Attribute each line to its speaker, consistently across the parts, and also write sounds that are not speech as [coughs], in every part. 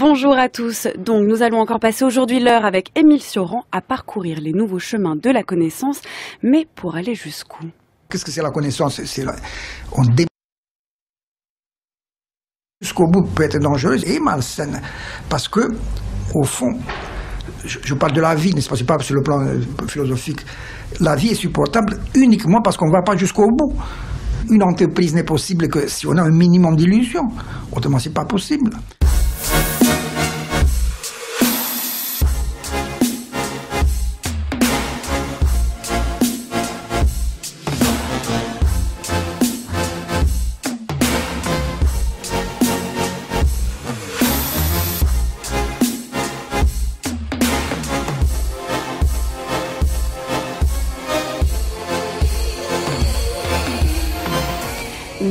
Speaker 1: Bonjour à tous. Donc, nous allons encore passer aujourd'hui l'heure avec Émile Sioran à parcourir les nouveaux chemins de la connaissance, mais pour aller jusqu'où
Speaker 2: Qu'est-ce que c'est la connaissance on jusqu'au bout peut être dangereuse et malsaine, parce que au fond, je, parle de la vie, n'est-ce pas C'est pas sur le plan euh, philosophique. La vie est supportable uniquement parce qu'on ne va pas jusqu'au bout une entreprise n'est possible que si on a un minimum d'illusions. Autrement, c'est pas possible.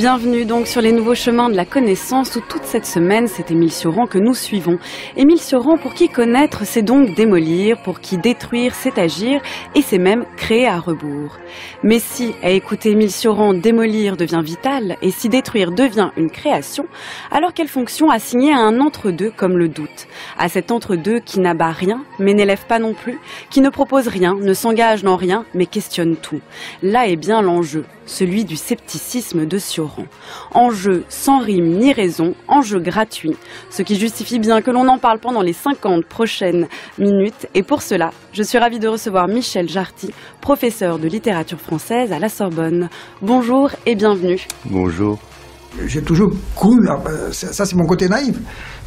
Speaker 1: Bienvenue donc sur les nouveaux chemins de la connaissance où toute cette semaine c'est Émile Sioran que nous suivons. Émile Sioran pour qui connaître c'est donc démolir, pour qui détruire c'est agir et c'est même créer à rebours. Mais si à écouter Émile Sioran démolir devient vital et si détruire devient une création, alors quelle fonction assigner à un entre-deux comme le doute À cet entre-deux qui n'abat rien mais n'élève pas non plus, qui ne propose rien, ne s'engage dans rien mais questionne tout. Là est bien l'enjeu, celui du scepticisme de Sioran. Enjeu sans rime ni raison, enjeu gratuit. Ce qui justifie bien que l'on en parle pendant les 50 prochaines minutes. Et pour cela, je suis ravie de recevoir Michel Jarty, professeur de littérature française à la Sorbonne. Bonjour et bienvenue.
Speaker 2: Bonjour. J'ai toujours cru, euh, ça c'est mon côté naïf,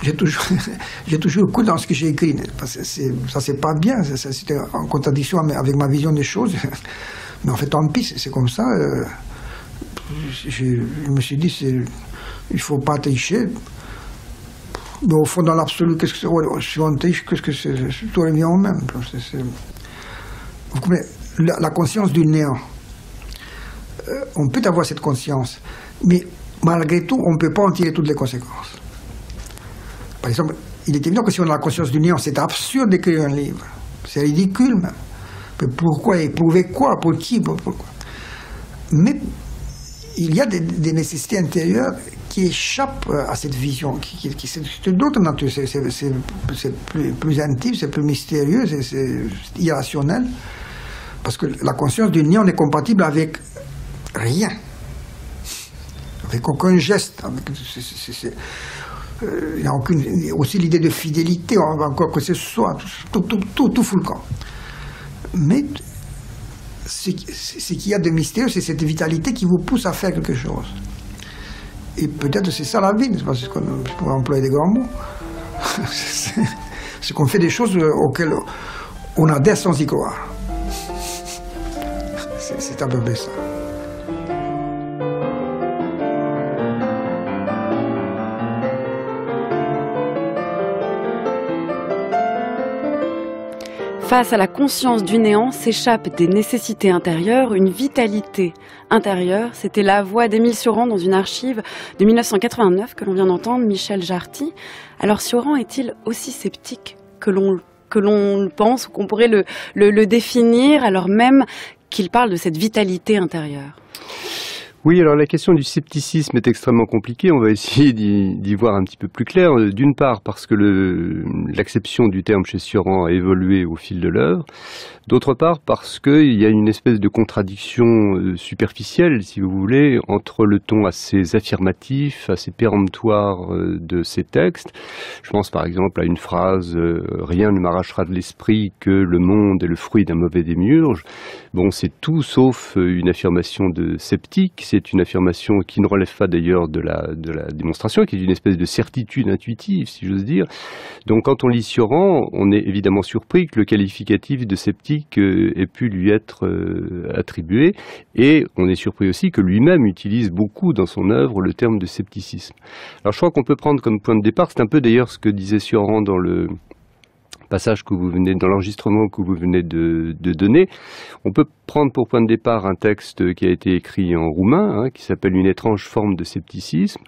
Speaker 2: j'ai toujours, [laughs] toujours dans ce que j'ai écrit. ça c'est pas bien, c'était en contradiction avec ma vision des choses. [laughs] Mais en fait, tant pis, c'est comme ça. Euh je, me suis dit, il ne faut pas tricher. Mais au fond, dans l'absolu, qu'est-ce que c'est Si on triche, qu'est-ce que c'est tout revient au même. la, conscience du néant. Euh, on peut avoir cette conscience, mais malgré tout, on ne peut pas en tirer toutes les conséquences. Par exemple, il est évident que si on a la conscience du néant, c'est absurde d'écrire un livre. C'est ridicule même. Mais pourquoi éprouver quoi Pour qui Mais il y a des, nécessités intérieures qui échappent à cette vision, qui, qui, qui c'est nature, c'est plus, plus, intime, c'est plus mystérieux, c'est irrationnel, parce que la conscience du néant n'est compatible avec rien, avec aucun geste, avec, euh, il n'y a aucune, aussi l'idée de fidélité, encore que ce soit, tout, tout, tout, tout fout le camp. Mais ce qu'il y a de mystérieux, c'est cette vitalité qui vous pousse à faire quelque chose. Et peut-être c'est ça la vie, n'est-ce pas si qu'on employer des grands mots. [laughs] c'est qu'on fait des choses euh, auxquelles on adhère sans y croire. C'est un peu près ça.
Speaker 1: Face à la conscience du néant s'échappe des nécessités intérieures une vitalité intérieure. C'était la voix d'Émile Sioran dans une archive de 1989 que l'on vient d'entendre, Michel Jarty. Alors Sioran est-il aussi sceptique que l'on le pense ou qu'on pourrait le définir alors même qu'il parle de cette vitalité intérieure
Speaker 3: oui, alors la question du scepticisme est extrêmement compliquée. On va essayer d'y voir un petit peu plus clair. Euh, d'une part, parce que l'acception du terme chez Sioran a évolué au fil de l'œuvre. D'autre part, parce qu'il y a une espèce de contradiction euh, superficielle, si vous voulez, entre le ton assez affirmatif, assez péremptoire euh, de ces textes. Je pense par exemple à une phrase Rien ne m'arrachera de l'esprit que le monde est le fruit d'un mauvais démiurge. Bon, c'est tout sauf une affirmation de sceptique c'est une affirmation qui ne relève pas d'ailleurs de la, de la démonstration, qui est une espèce de certitude intuitive, si j'ose dire. Donc quand on lit Sioran, on est évidemment surpris que le qualificatif de sceptique euh, ait pu lui être euh, attribué, et on est surpris aussi que lui-même utilise beaucoup dans son œuvre le terme de scepticisme. Alors je crois qu'on peut prendre comme point de départ, c'est un peu d'ailleurs ce que disait Sioran dans le passage que vous venez, dans l'enregistrement que vous venez de, donner. On peut prendre pour point de départ un texte qui a été écrit en roumain, hein, qui s'appelle Une étrange forme de scepticisme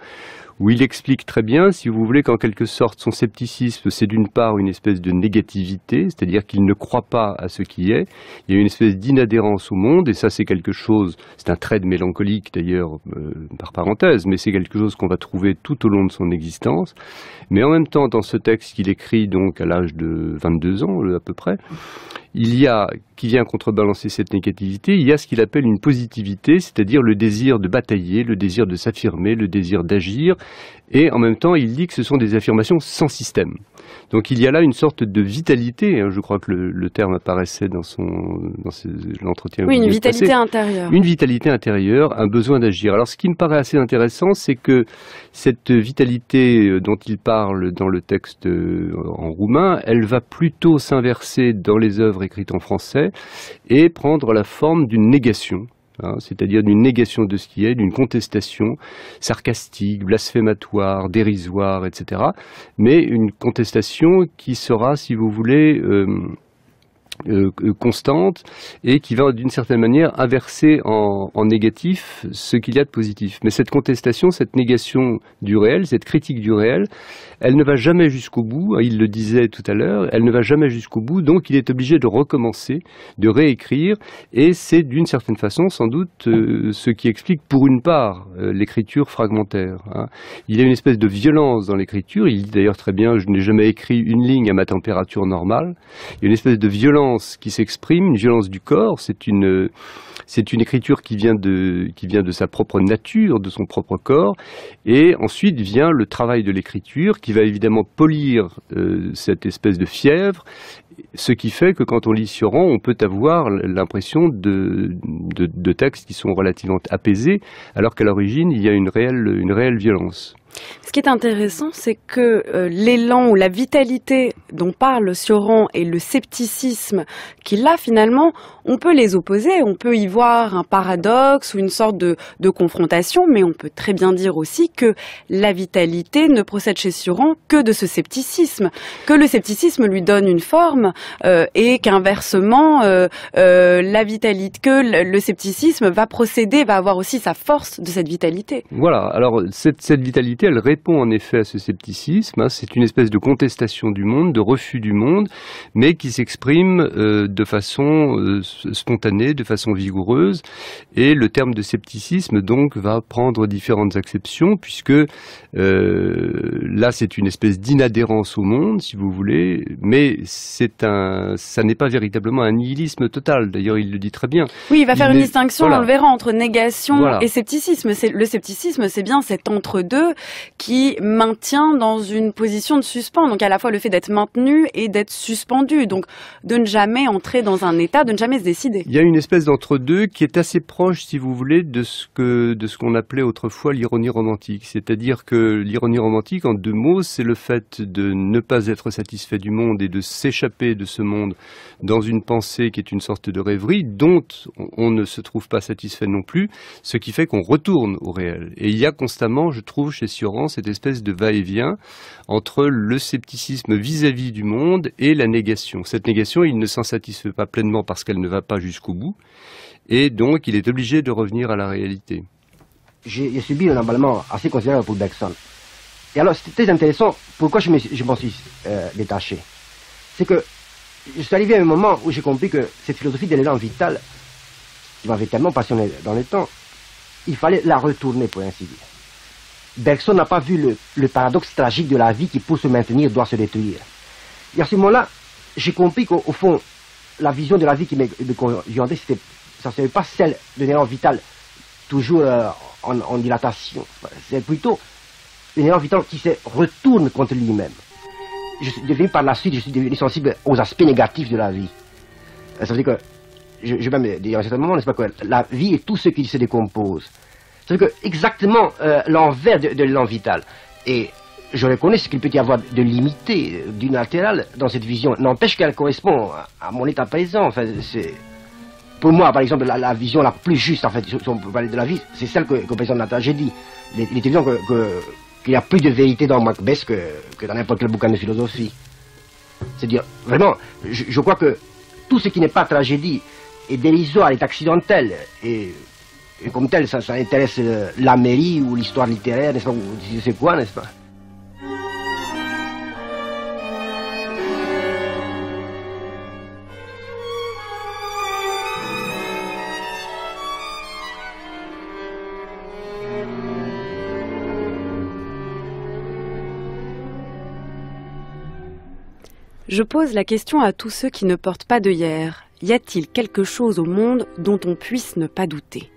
Speaker 3: où il explique très bien, si vous voulez, qu'en quelque sorte, son scepticisme, c'est d'une part une espèce de négativité, c'est-à-dire qu'il ne croit pas à ce qui est, il y a une espèce d'inadhérence au monde, et ça c'est quelque chose, c'est un trait de mélancolique d'ailleurs, euh, par parenthèse, mais c'est quelque chose qu'on va trouver tout au long de son existence. Mais en même temps, dans ce texte qu'il écrit donc à l'âge de 22 ans euh, à peu près, il y a, qui vient contrebalancer cette négativité, il y a ce qu'il appelle une positivité, c'est-à-dire le désir de batailler, le désir de s'affirmer, le désir d'agir, et en même temps, il dit que ce sont des affirmations sans système. Donc il y a là une sorte de vitalité, hein. je crois que le, terme apparaissait dans, son, dans l'entretien. Oui, une vitalité
Speaker 1: intérieure. Une
Speaker 3: vitalité intérieure, un besoin d'agir. Alors ce qui me paraît assez intéressant, c'est que cette vitalité euh, dont il parle dans le texte euh, en roumain, elle va plutôt s'inverser dans les œuvres écrites en français et prendre la forme d'une négation. Hein, c'est-à-dire d'une négation de ce qui est, d'une contestation sarcastique, blasphématoire, dérisoire, etc. Mais une contestation qui sera, si vous voulez, euh, euh, euh, constante et qui va d'une certaine manière inverser en, négatif ce qu'il y a de positif. Mais cette contestation, cette négation du réel, cette critique du réel, elle ne va jamais jusqu'au bout, hein, il le disait tout à l'heure, elle ne va jamais jusqu'au bout, donc il est obligé de recommencer, de réécrire, et c'est d'une certaine façon sans doute euh, ce qui explique pour une part l'écriture fragmentaire. Hein. Il y a une espèce de violence dans l'écriture, il dit d'ailleurs très bien, je n'ai jamais écrit une ligne à ma température normale, il y a une espèce de violence qui s'exprime, une violence du corps. C'est une, écriture qui vient, de, qui vient de sa propre nature, de son propre corps. Et ensuite vient le travail de l'écriture qui va évidemment polir euh, cette espèce de fièvre. Ce qui fait que quand on lit Sioran, on peut avoir l'impression de, textes qui sont relativement apaisés, alors qu'à l'origine, il y a une réelle violence.
Speaker 1: Ce qui est intéressant, c'est que euh, l'élan ou la vitalité dont parle Sioran et le scepticisme qu'il a finalement, on peut les opposer, on peut y voir un paradoxe ou une sorte de, confrontation, mais on peut très bien dire aussi que la vitalité ne procède chez Sioran que de ce scepticisme, que le scepticisme lui donne une forme euh, et qu'inversement, euh, la vitalité, que le, scepticisme va procéder, va avoir aussi sa force de cette vitalité.
Speaker 3: Voilà, alors cette vitalité elle répond en effet à ce scepticisme. Hein. C'est une espèce de contestation du monde, de refus du monde, mais qui s'exprime euh, de façon euh, spontanée, de façon vigoureuse. Et le terme de scepticisme, donc, va prendre différentes acceptions, puisque euh, là, c'est une espèce d'inadhérence au monde, si vous voulez, mais c'est un, ça n'est pas véritablement un nihilisme total. D'ailleurs, il le dit très bien. Oui, il va faire une distinction, on le
Speaker 1: verra, entre négation et scepticisme. Le scepticisme, c'est bien cet entre-deux qui maintient dans une position de suspens. Donc, à la fois le fait d'être maintenu et d'être suspendu. Donc, de ne jamais entrer dans un état, de ne jamais se décider.
Speaker 3: Il y a une espèce d'entre-deux qui est assez proche, si vous voulez, de ce que, de ce qu'on appelait autrefois l'ironie romantique. C'est-à-dire que l'ironie romantique, en deux mots, c'est le fait de ne pas être satisfait du monde et de s'échapper de ce monde dans une pensée qui est une sorte de rêverie dont on ne se trouve pas satisfait non plus, ce qui fait qu'on retourne au réel. Et il y a constamment, je trouve, chez Sioran, cette espèce de va-et-vient entre le scepticisme vis à -vis du monde et la négation. Cette négation, il ne s'en satisfait pas pleinement parce qu'elle ne va pas jusqu'au bout, et donc il est obligé de revenir à la réalité
Speaker 4: j'ai subi un emballement assez considérable pour Bergson. Et alors, c'était très intéressant. Pourquoi je m'en suis euh, détaché C'est que je suis arrivé à un moment où j'ai compris que cette philosophie de l'élan vital, qui m'avait tellement passionné dans le temps, il fallait la retourner, pour ainsi dire. Bergson n'a pas vu le, paradoxe tragique de la vie qui, pour se maintenir, doit se détruire. Et à ce moment-là, j'ai compris qu'au fond, la vision de la vie qui me, conviendrait, ça ne serait pas celle de l'élan vital toujours euh, en, dilatation. C'est plutôt une élan vitale qui se retourne contre lui-même. Je suis devenu par la suite, je suis devenu sensible aux aspects négatifs de la vie. Euh, ça veut dire que, je, vais même dire à un certain moment, n'est-ce pas, que la vie est tout ce qui se décompose. Ça veut dire que exactement euh, l'envers de, l'élan vital. Et je reconnais ce qu'il peut y avoir de limité, d'unilatéral dans cette vision. N'empêche qu'elle correspond à, à mon état présent. Enfin, c'est. Pour moi, par exemple, la, vision la plus juste, en fait, si on peut parler de la vie, c'est celle que, présente la tragédie. Il, est évident qu'il que, n'y a plus de vérité dans Macbeth que, que dans n'importe quel bouquin de philosophie. C'est-à-dire, vraiment, je, crois que tout ce qui n'est pas tragédie est dérisoire, est accidentel, et, comme tel, ça, intéresse euh, la mairie ou l'histoire littéraire, n'est-ce pas, ou quoi, n'est-ce pas
Speaker 1: Je pose la question à tous ceux qui ne portent pas de d'œillères. Y a-t-il quelque chose au monde dont on puisse ne pas douter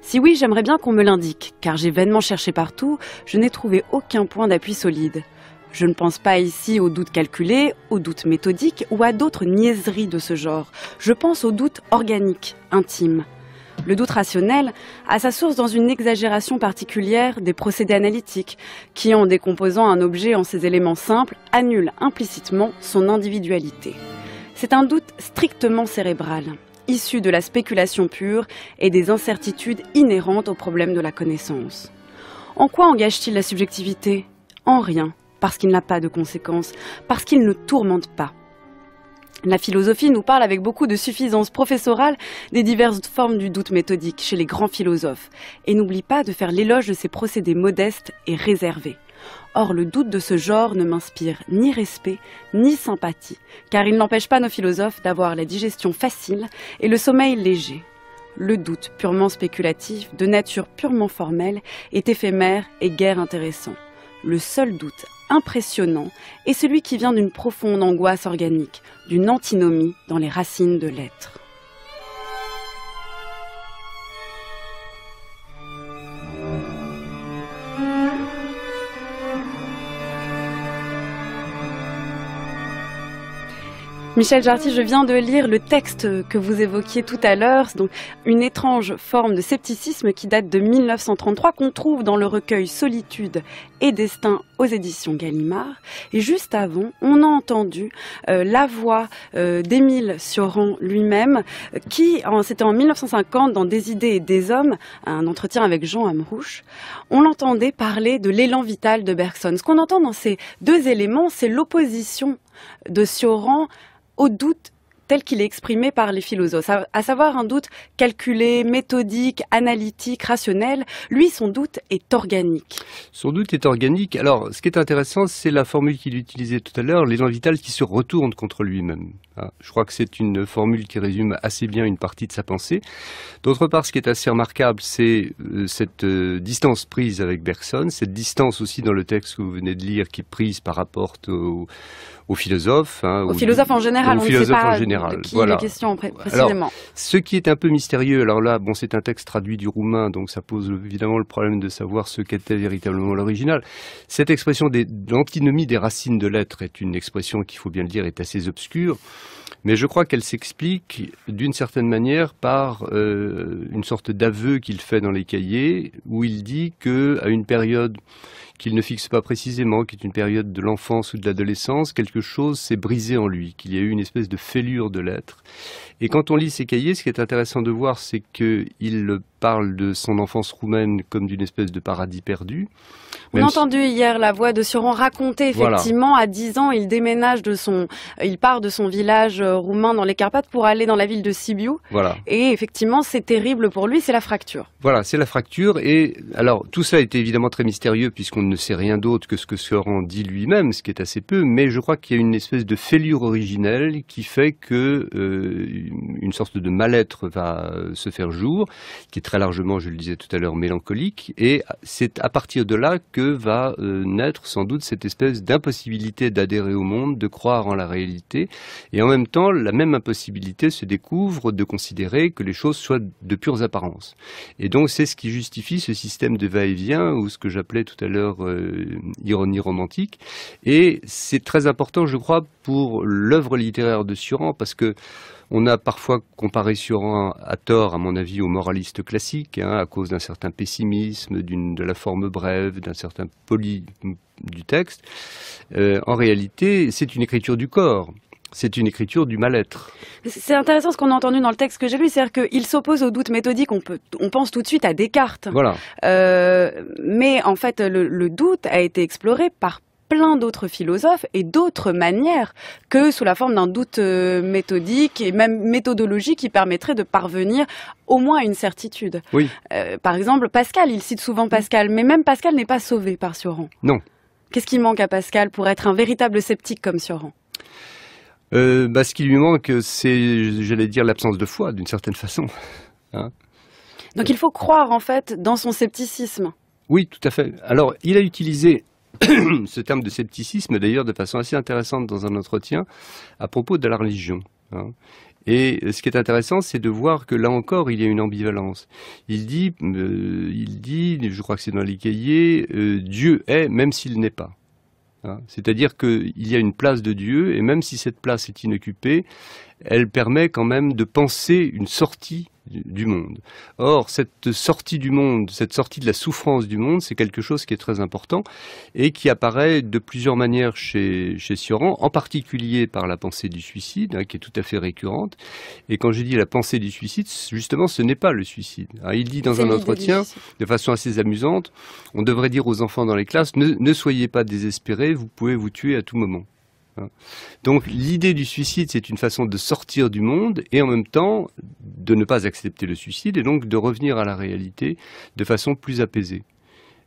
Speaker 1: Si oui, j'aimerais bien qu'on me l'indique, car j'ai vainement cherché partout, je n'ai trouvé aucun point d'appui solide. Je ne pense pas ici aux doutes calculés, aux doutes méthodiques ou à d'autres niaiseries de ce genre. Je pense aux doutes organiques, intimes, le doute rationnel a sa source dans une exagération particulière des procédés analytiques qui, en décomposant un objet en ses éléments simples, annulent implicitement son individualité. C'est un doute strictement cérébral, issu de la spéculation pure et des incertitudes inhérentes au problème de la connaissance. En quoi engage-t-il la subjectivité En rien, parce qu'il n'a pas de conséquences, parce qu'il ne tourmente pas. La philosophie nous parle avec beaucoup de suffisance professorale des diverses formes du doute méthodique chez les grands philosophes et n'oublie pas de faire l'éloge de ces procédés modestes et réservés. Or, le doute de ce genre ne m'inspire ni respect ni sympathie, car il n'empêche pas nos philosophes d'avoir la digestion facile et le sommeil léger. Le doute purement spéculatif, de nature purement formelle, est éphémère et guère intéressant. Le seul doute impressionnant et celui qui vient d'une profonde angoisse organique, d'une antinomie dans les racines de l'être. Michel Jarty, je viens de lire le texte que vous évoquiez tout à l'heure, donc une étrange forme de scepticisme qui date de 1933 qu'on trouve dans le recueil Solitude et Destin aux éditions Gallimard. Et juste avant, on a entendu euh, la voix euh, d'Émile Sioran lui-même, qui, c'était en 1950 dans Des idées et des hommes, un entretien avec Jean Amrouche, on l'entendait parler de l'élan vital de Bergson. Ce qu'on entend dans ces deux éléments, c'est l'opposition de Sioran au doute tel qu'il est exprimé par les philosophes, à savoir un doute calculé, méthodique, analytique, rationnel. Lui, son doute est organique.
Speaker 3: Son doute est organique. Alors, ce qui est intéressant, c'est la formule qu'il utilisait tout à l'heure, l'élan vital qui se retournent contre lui-même. Ah, je crois que c'est une formule qui résume assez bien une partie de sa pensée. D'autre part, ce qui est assez remarquable, c'est euh, cette euh, distance prise avec Bergson, cette distance aussi dans le texte que vous venez de lire qui est prise par rapport au, au philosophe Hein, philosophe en général, aux on en général. question
Speaker 1: précisément.
Speaker 3: ce qui est un peu mystérieux, alors là, bon, c'est un texte traduit du roumain, donc ça pose évidemment le problème de savoir ce qu'était véritablement l'original. Cette expression d'antinomie des racines de l'être est une expression qu'il faut bien le dire est assez obscure, mais je crois qu'elle s'explique d'une certaine manière par euh, une sorte d'aveu qu'il fait dans les cahiers où il dit que à une période qu'il ne fixe pas précisément, qui est une période de l'enfance ou de l'adolescence, quelque chose s'est brisé en lui, qu'il y a eu une espèce de fêlure de l'être. Et quand on lit ses cahiers, ce qui est intéressant de voir, c'est qu'il parle de son enfance roumaine comme d'une espèce de paradis perdu. On a entendu
Speaker 1: hier la voix de Suran raconter effectivement à 10 ans, il déménage de son, il part de son village euh, roumain dans les Carpates pour aller dans la ville de Sibiu. Voilà. Et effectivement, c'est terrible pour lui, c'est la fracture.
Speaker 3: Voilà, c'est la fracture. Et alors, tout ça était évidemment très mystérieux puisqu'on ne sait rien d'autre que ce que Soran dit lui-même, ce qui est assez peu, mais je crois qu'il y a une espèce de fêlure originelle qui fait que euh, une sorte de mal-être va se faire jour, qui est très largement, je le disais tout à l'heure, mélancolique, et c'est à partir de là que va euh, naître sans doute cette espèce d'impossibilité d'adhérer au monde, de croire en la réalité, et en même temps, la même impossibilité se découvre de considérer que les choses soient de pures apparences. Et donc, c'est ce qui justifie ce système de va-et-vient, ou ce que j'appelais tout à l'heure euh, ironie romantique. Et c'est très important, je crois, pour l'œuvre littéraire de Suran, parce que on a parfois comparé Suran à tort, à mon avis, au moraliste classique hein, à cause d'un certain pessimisme, de la forme brève, d'un certain poly du texte. Euh, en réalité, c'est une écriture du corps c'est une écriture du mal-être.
Speaker 1: C'est intéressant ce qu'on a entendu dans le texte que j'ai lu, c'est-à-dire qu'il s'oppose au doute méthodique, on, pense tout de suite à Descartes. Euh, mais en fait, le, doute a été exploré par plein d'autres philosophes et d'autres manières que sous la forme d'un doute euh, méthodique et même méthodologique qui permettrait de parvenir au moins à une certitude. Oui. Euh, par exemple, Pascal, il cite souvent Pascal, mais même Pascal n'est pas sauvé par Sioran. Non. Qu'est-ce qui manque à Pascal pour être un véritable sceptique comme Sioran
Speaker 3: euh, bah, ce qui lui manque, c'est, j'allais dire, l'absence de foi, d'une certaine façon. [laughs] Hein.
Speaker 1: Donc il faut croire, en fait, dans son scepticisme.
Speaker 3: Oui, tout à fait. Alors, il a utilisé [clears throat] ce terme de scepticisme, d'ailleurs, de façon assez intéressante dans un entretien à propos de la religion. Hein. Et ce qui est intéressant, c'est de voir que là encore, il y a une ambivalence. Il dit, euh, il dit je crois que c'est dans les cahiers euh, Dieu est même s'il n'est pas. Hein. C'est-à-dire qu'il y a une place de Dieu, et même si cette place est inoccupée, elle permet quand même de penser une sortie du monde. Or, cette sortie du monde, cette sortie de la souffrance du monde, c'est quelque chose qui est très important et qui apparaît de plusieurs manières chez, chez Sioran, en particulier par la pensée du suicide, hein, qui est tout à fait récurrente. Et quand j'ai dit la pensée du suicide, justement, ce n'est pas le suicide. Hein. Il dit dans un entretien, de façon assez amusante, on devrait dire aux enfants dans les classes, ne soyez pas désespérés, vous pouvez vous tuer à tout moment. Hein. Donc l'idée du suicide, c'est une façon de sortir du monde et en même temps de ne pas accepter le suicide et donc de revenir à la réalité de façon plus apaisée.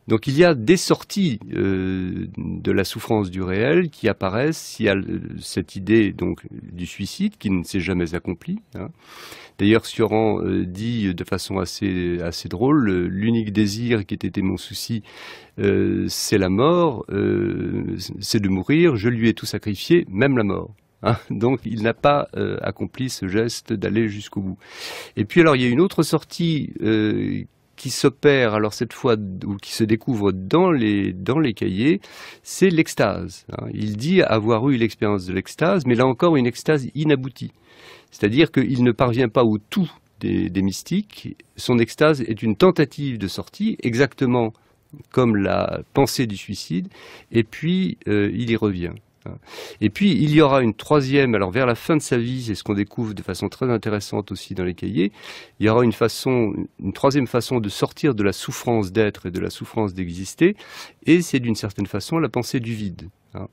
Speaker 3: Donc il y a des sorties euh, de la souffrance du réel qui apparaissent. Il y a cette idée donc du suicide qui ne s'est jamais accomplie. Hein. D'ailleurs, Sioran euh, dit de façon assez, assez drôle, l'unique désir qui était mon souci, euh, c'est la mort, c'est de mourir, je lui ai tout sacrifié, même la mort. [laughs] Hein, donc il n'a pas accompli ce geste d'aller jusqu'au bout. Et puis alors il y a une autre sortie qui s'opère, alors cette fois, ou qui se découvre dans les, cahiers, c'est l'extase. Hein. Il dit avoir eu l'expérience de l'extase, mais là encore une extase inaboutie. C'est-à-dire qu'il ne parvient pas au tout des, mystiques. Son extase est une tentative de sortie, exactement comme la pensée du suicide, et puis euh, il y revient. Hein. Et puis, il y aura une troisième, alors vers la fin de sa vie, c'est ce qu'on découvre de façon très intéressante aussi dans les cahiers, il y aura une façon, une troisième façon de sortir de la souffrance d'être et de la souffrance d'exister, et c'est d'une certaine façon la pensée du vide. Hein.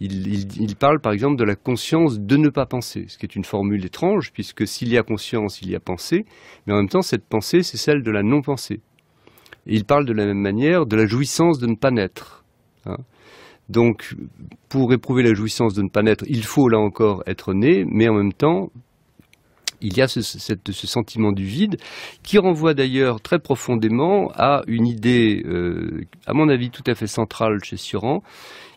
Speaker 3: Il, parle par exemple de la conscience de ne pas penser, ce qui est une formule étrange, puisque s'il y a conscience, il y a pensée, mais en même temps, cette pensée, c'est celle de la non-pensée. il parle de la même manière de la jouissance de ne pas naître. Hein. Donc, pour éprouver la jouissance de ne pas naître, il faut là encore être né, mais en même temps, il y a ce, sentiment du vide qui renvoie d'ailleurs très profondément à une idée, euh, à mon avis, tout à fait centrale chez Suran,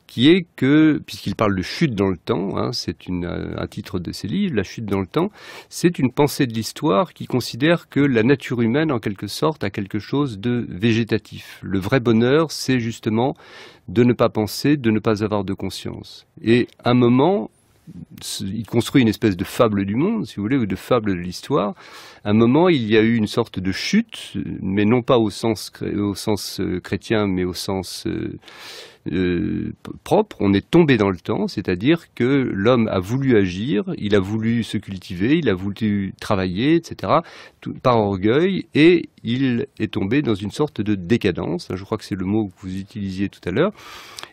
Speaker 3: qui est que, puisqu'il parle de chute dans le temps, hein, c'est euh, un titre de ses livres, La chute dans le temps, c'est une pensée de l'histoire qui considère que la nature humaine, en quelque sorte, a quelque chose de végétatif. Le vrai bonheur, c'est justement de ne pas penser, de ne pas avoir de conscience. Et à un moment, il construit une espèce de fable du monde, si vous voulez, ou de fable de l'histoire. À un moment, il y a eu une sorte de chute, mais non pas au sens, au sens euh, chrétien, mais au sens euh, euh, propre, on est tombé dans le temps, c'est-à-dire que l'homme a voulu agir, il a voulu se cultiver, il a voulu travailler, etc., tout, par orgueil, et il est tombé dans une sorte de décadence. Je crois que c'est le mot que vous utilisiez tout à l'heure.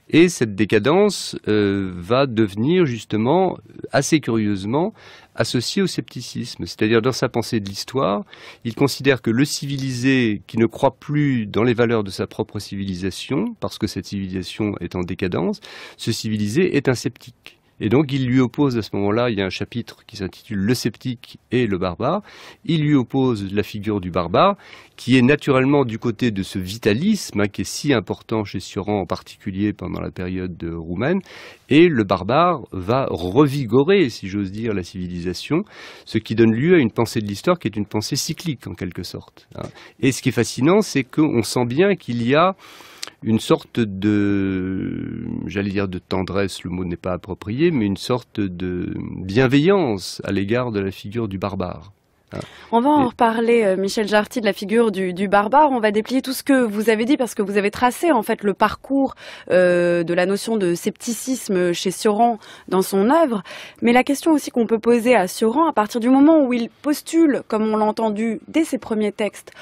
Speaker 3: Et cette décadence euh, va devenir justement, assez curieusement, associée au scepticisme. C'est-à-dire dans sa pensée de l'histoire, il considère que le civilisé qui ne croit plus dans les valeurs de sa propre civilisation, parce que cette civilisation est en décadence, ce civilisé est un sceptique. Et donc il lui oppose à ce moment-là, il y a un chapitre qui s'intitule Le sceptique et le barbare, il lui oppose la figure du barbare, qui est naturellement du côté de ce vitalisme hein, qui est si important chez Sioran en particulier pendant la période roumaine, et le barbare va revigorer, si j'ose dire, la civilisation, ce qui donne lieu à une pensée de l'histoire qui est une pensée cyclique en quelque sorte. Hein. Et ce qui est fascinant, c'est qu'on sent bien qu'il y a une sorte de, j'allais dire de tendresse, le mot n'est pas approprié, mais une sorte de bienveillance à l'égard de la figure du barbare.
Speaker 1: On va en reparler, euh, Michel Jarty, de la figure du, barbare. On va déplier tout ce que vous avez dit parce que vous avez tracé en fait le parcours euh, de la notion de scepticisme chez Sioran dans son œuvre. Mais la question aussi qu'on peut poser à Sioran, à partir du moment où il postule, comme on l'a entendu dès ses premiers textes,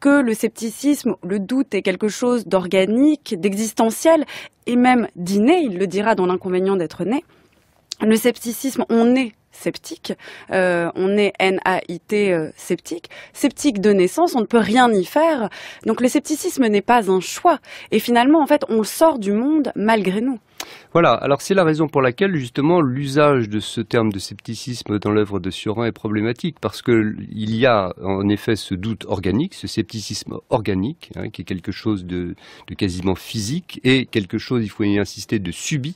Speaker 1: que le scepticisme, le doute est quelque chose d'organique, d'existentiel et même d'inné, il le dira dans l'inconvénient d'être né. Le scepticisme, on est sceptique. Euh, on est NAIT euh, sceptique. Sceptique de naissance, on ne peut rien y faire. Donc le scepticisme n'est pas un choix. Et finalement, en fait, on sort du monde malgré nous.
Speaker 3: Voilà, alors c'est la raison pour laquelle justement l'usage de ce terme de scepticisme dans l'œuvre de Surin est problématique, parce qu'il y a en effet ce doute organique, ce scepticisme organique, hein, qui est quelque chose de, de quasiment physique, et quelque chose, il faut y insister, de subi,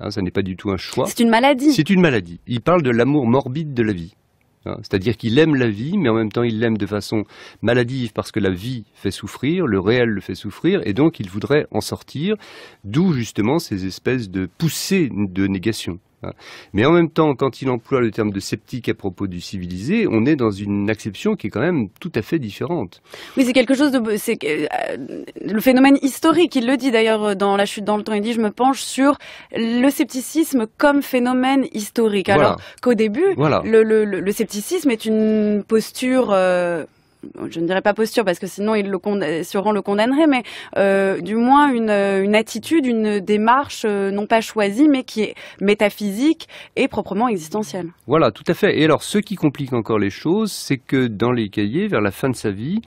Speaker 3: Hein, ça n'est pas du tout un choix. C'est une maladie. C'est une maladie. Il parle de l'amour morbide de la vie. Hein, c'est-à-dire qu'il aime la vie, mais en même temps il l'aime de façon maladive parce que la vie fait souffrir, le réel le fait souffrir, et donc il voudrait en sortir, d'où justement ces espèces de poussées de négation. Mais en même temps, quand il emploie le terme de sceptique à propos du civilisé, on est dans une acception qui est quand même tout à fait différente.
Speaker 1: Oui, c'est quelque chose de, c'est euh, le phénomène historique. Il le dit d'ailleurs euh, dans La chute dans le temps. Il dit je me penche sur le scepticisme comme phénomène historique. Alors qu'au début, le, scepticisme est une posture euh, je ne dirais pas posture parce que sinon il le euh, le condamnerait, mais euh, du moins euh, une, attitude, une démarche non pas choisie mais qui est métaphysique et proprement existentielle.
Speaker 3: Voilà, tout à fait. Et alors ce qui complique encore les choses, c'est que dans les cahiers, vers la fin de sa vie,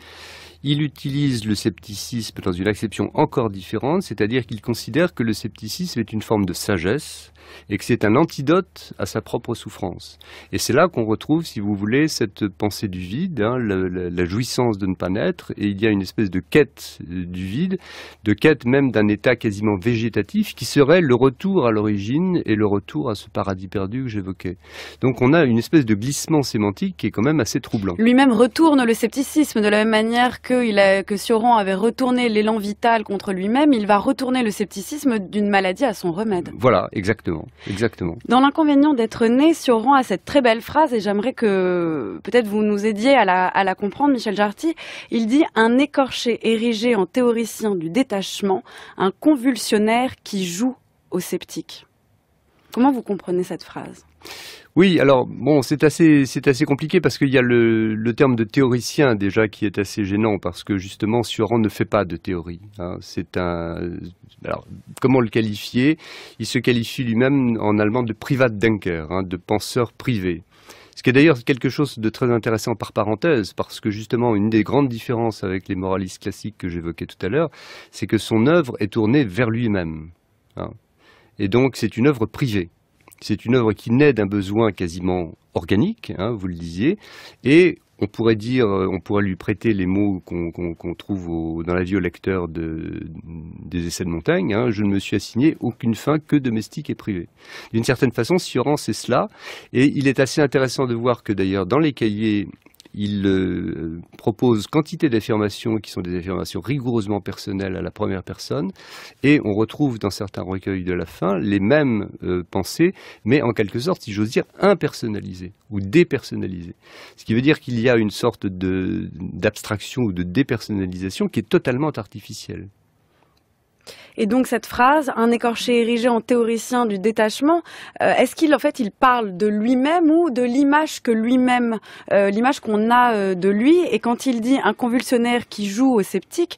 Speaker 3: il utilise le scepticisme dans une acception encore différente, c'est-à-dire qu'il considère que le scepticisme est une forme de sagesse et que c'est un antidote à sa propre souffrance. Et c'est là qu'on retrouve, si vous voulez, cette pensée du vide, hein, la, jouissance de ne pas naître, et il y a une espèce de quête euh, du vide, de quête même d'un état quasiment végétatif, qui serait le retour à l'origine et le retour à ce paradis perdu que j'évoquais. Donc on a une espèce de glissement sémantique qui est quand même assez troublant.
Speaker 1: Lui-même retourne le scepticisme de la même manière que, que Sioran avait retourné l'élan vital contre lui-même, il va retourner le scepticisme d'une maladie à son remède.
Speaker 3: Voilà, exactement exactement,
Speaker 1: Dans l'inconvénient d'être né Sioran à cette très belle phrase, et j'aimerais que peut-être vous nous aidiez à la, comprendre, Michel Jarty, il dit un écorché érigé en théoricien du détachement, un convulsionnaire qui joue au sceptique. Comment vous comprenez cette phrase
Speaker 3: oui, alors bon, c'est assez, compliqué parce qu'il y a le, terme de théoricien déjà qui est assez gênant parce que justement Sioran ne fait pas de théorie. Hein. C'est un, alors comment le qualifier Il se qualifie lui-même en allemand de Privatdenker, hein, de penseur privé. Ce qui est d'ailleurs quelque chose de très intéressant par parenthèse, parce que justement, une des grandes différences avec les moralistes classiques que j'évoquais tout à l'heure, c'est que son œuvre est tournée vers lui-même. Hein. Et donc, c'est une œuvre privée. C'est une œuvre qui naît d'un besoin quasiment organique, hein, vous le disiez, et on pourrait dire, euh, on pourrait lui prêter les mots qu'on trouve dans la vie au lecteur des essais de montagne. Hein, je ne me suis assigné aucune fin que domestique et privée. D'une certaine façon, Sioran, c'est cela. Et il est assez intéressant de voir que d'ailleurs, dans les cahiers il euh, propose quantité d'affirmations qui sont des affirmations rigoureusement personnelles à la première personne, et on retrouve dans certains recueils de la fin les mêmes euh, pensées, mais en quelque sorte, si j'ose dire, impersonnalisées ou dépersonnalisées. Ce qui veut dire qu'il y a une sorte d'abstraction ou de dépersonnalisation qui est totalement artificielle.
Speaker 1: Et donc cette phrase, un écorché érigé en théoricien du détachement, euh, est-ce qu'il en fait il parle de lui-même ou de l'image que lui-même, euh, l'image qu'on a euh, de lui Et quand il dit un convulsionnaire qui joue au sceptique,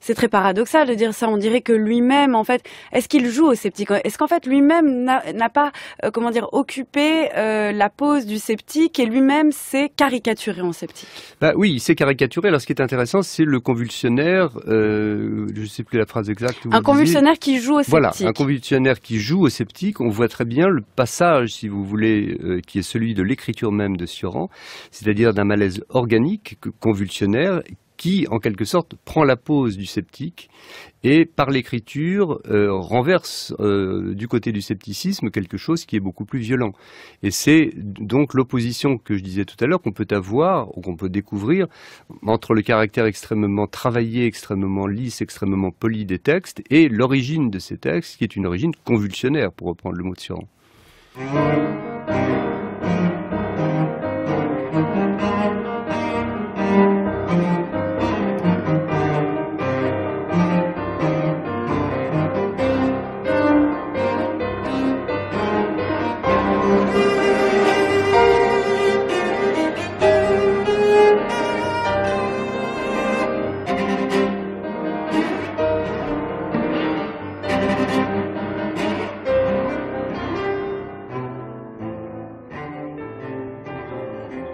Speaker 1: c'est très paradoxal de dire ça. On dirait que lui-même, en fait, est-ce qu'il joue au sceptique Est-ce qu'en fait lui-même n'a pas, euh, comment dire, occupé euh, la pose du sceptique et lui-même s'est caricaturé en sceptique
Speaker 3: Bah oui, il s'est caricaturé. Alors ce qui est intéressant, c'est le convulsionnaire. Euh, je ne sais plus la phrase exacte. Un convulsionnaire qui joue au sceptique. Voilà, un convulsionnaire qui joue au sceptique. On voit très bien le passage, si vous voulez, qui est celui de l'écriture même de Sioran, c'est-à-dire d'un malaise organique, convulsionnaire, qui, en quelque sorte, prend la pose du sceptique et, par l'écriture, euh, renverse euh, du côté du scepticisme quelque chose qui est beaucoup plus violent. Et c'est donc l'opposition que je disais tout à l'heure qu'on peut avoir ou qu'on peut découvrir entre le caractère extrêmement travaillé, extrêmement lisse, extrêmement poli des textes et l'origine de ces textes, qui est une origine convulsionnaire, pour reprendre le mot de Sioran.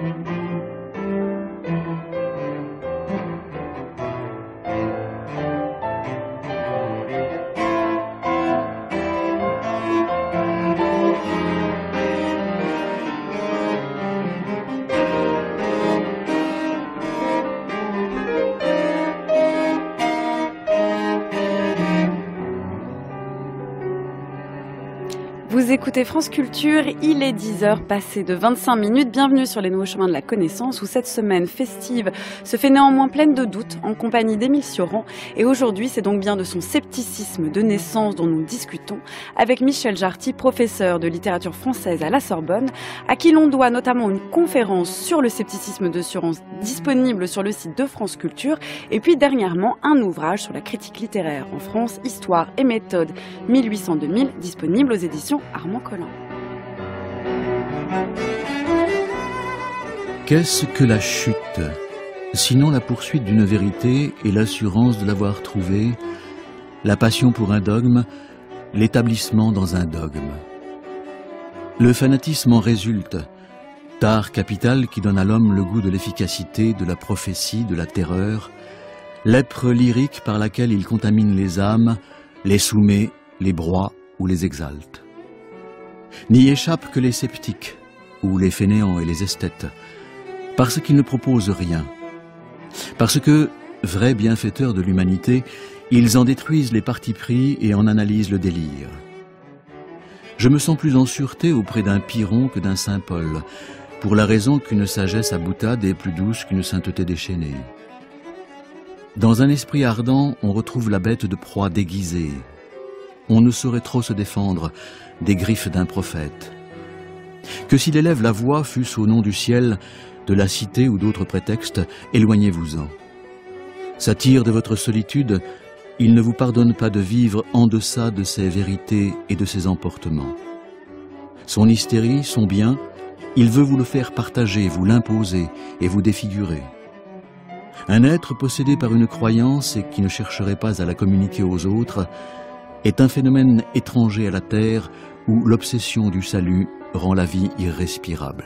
Speaker 1: Thank you. écoutez France Culture, il est 10h passé de 25 minutes. Bienvenue sur les nouveaux chemins de la connaissance où cette semaine festive se fait néanmoins pleine de doutes en compagnie d'Émile Sioran. Et aujourd'hui, c'est donc bien de son scepticisme de naissance dont nous discutons avec Michel Jarty, professeur de littérature française à la Sorbonne, à qui l'on doit notamment une conférence sur le scepticisme de disponible sur le site de France Culture et puis dernièrement un ouvrage sur la critique littéraire en France, Histoire et méthode 1800-2000 disponible aux éditions Armand
Speaker 5: Qu'est-ce que la chute Sinon la poursuite d'une vérité et l'assurance de l'avoir trouvée, la passion pour un dogme, l'établissement dans un dogme. Le fanatisme en résulte, tard capital qui donne à l'homme le goût de l'efficacité, de la prophétie, de la terreur, lèpre lyrique par laquelle il contamine les âmes, les soumet, les broie ou les exalte. N'y échappent que les sceptiques, ou les fainéants et les esthètes, parce qu'ils ne proposent rien. Parce que, vrais bienfaiteurs de l'humanité, ils en détruisent les partis pris et en analysent le délire. Je me sens plus en sûreté auprès d'un piron que d'un Saint Paul, pour la raison qu'une sagesse à boutade est plus douce qu'une sainteté déchaînée. Dans un esprit ardent, on retrouve la bête de proie déguisée, on ne saurait trop se défendre des griffes d'un prophète. Que s'il élève la voix, fût-ce au nom du ciel, de la cité ou d'autres prétextes, éloignez-vous-en. Satire de votre solitude, il ne vous pardonne pas de vivre en deçà de ses vérités et de ses emportements. Son hystérie, son bien, il veut vous le faire partager, vous l'imposer et vous défigurer. Un être possédé par une croyance et qui ne chercherait pas à la communiquer aux autres, est un phénomène étranger à la Terre où l'obsession du salut rend la vie irrespirable.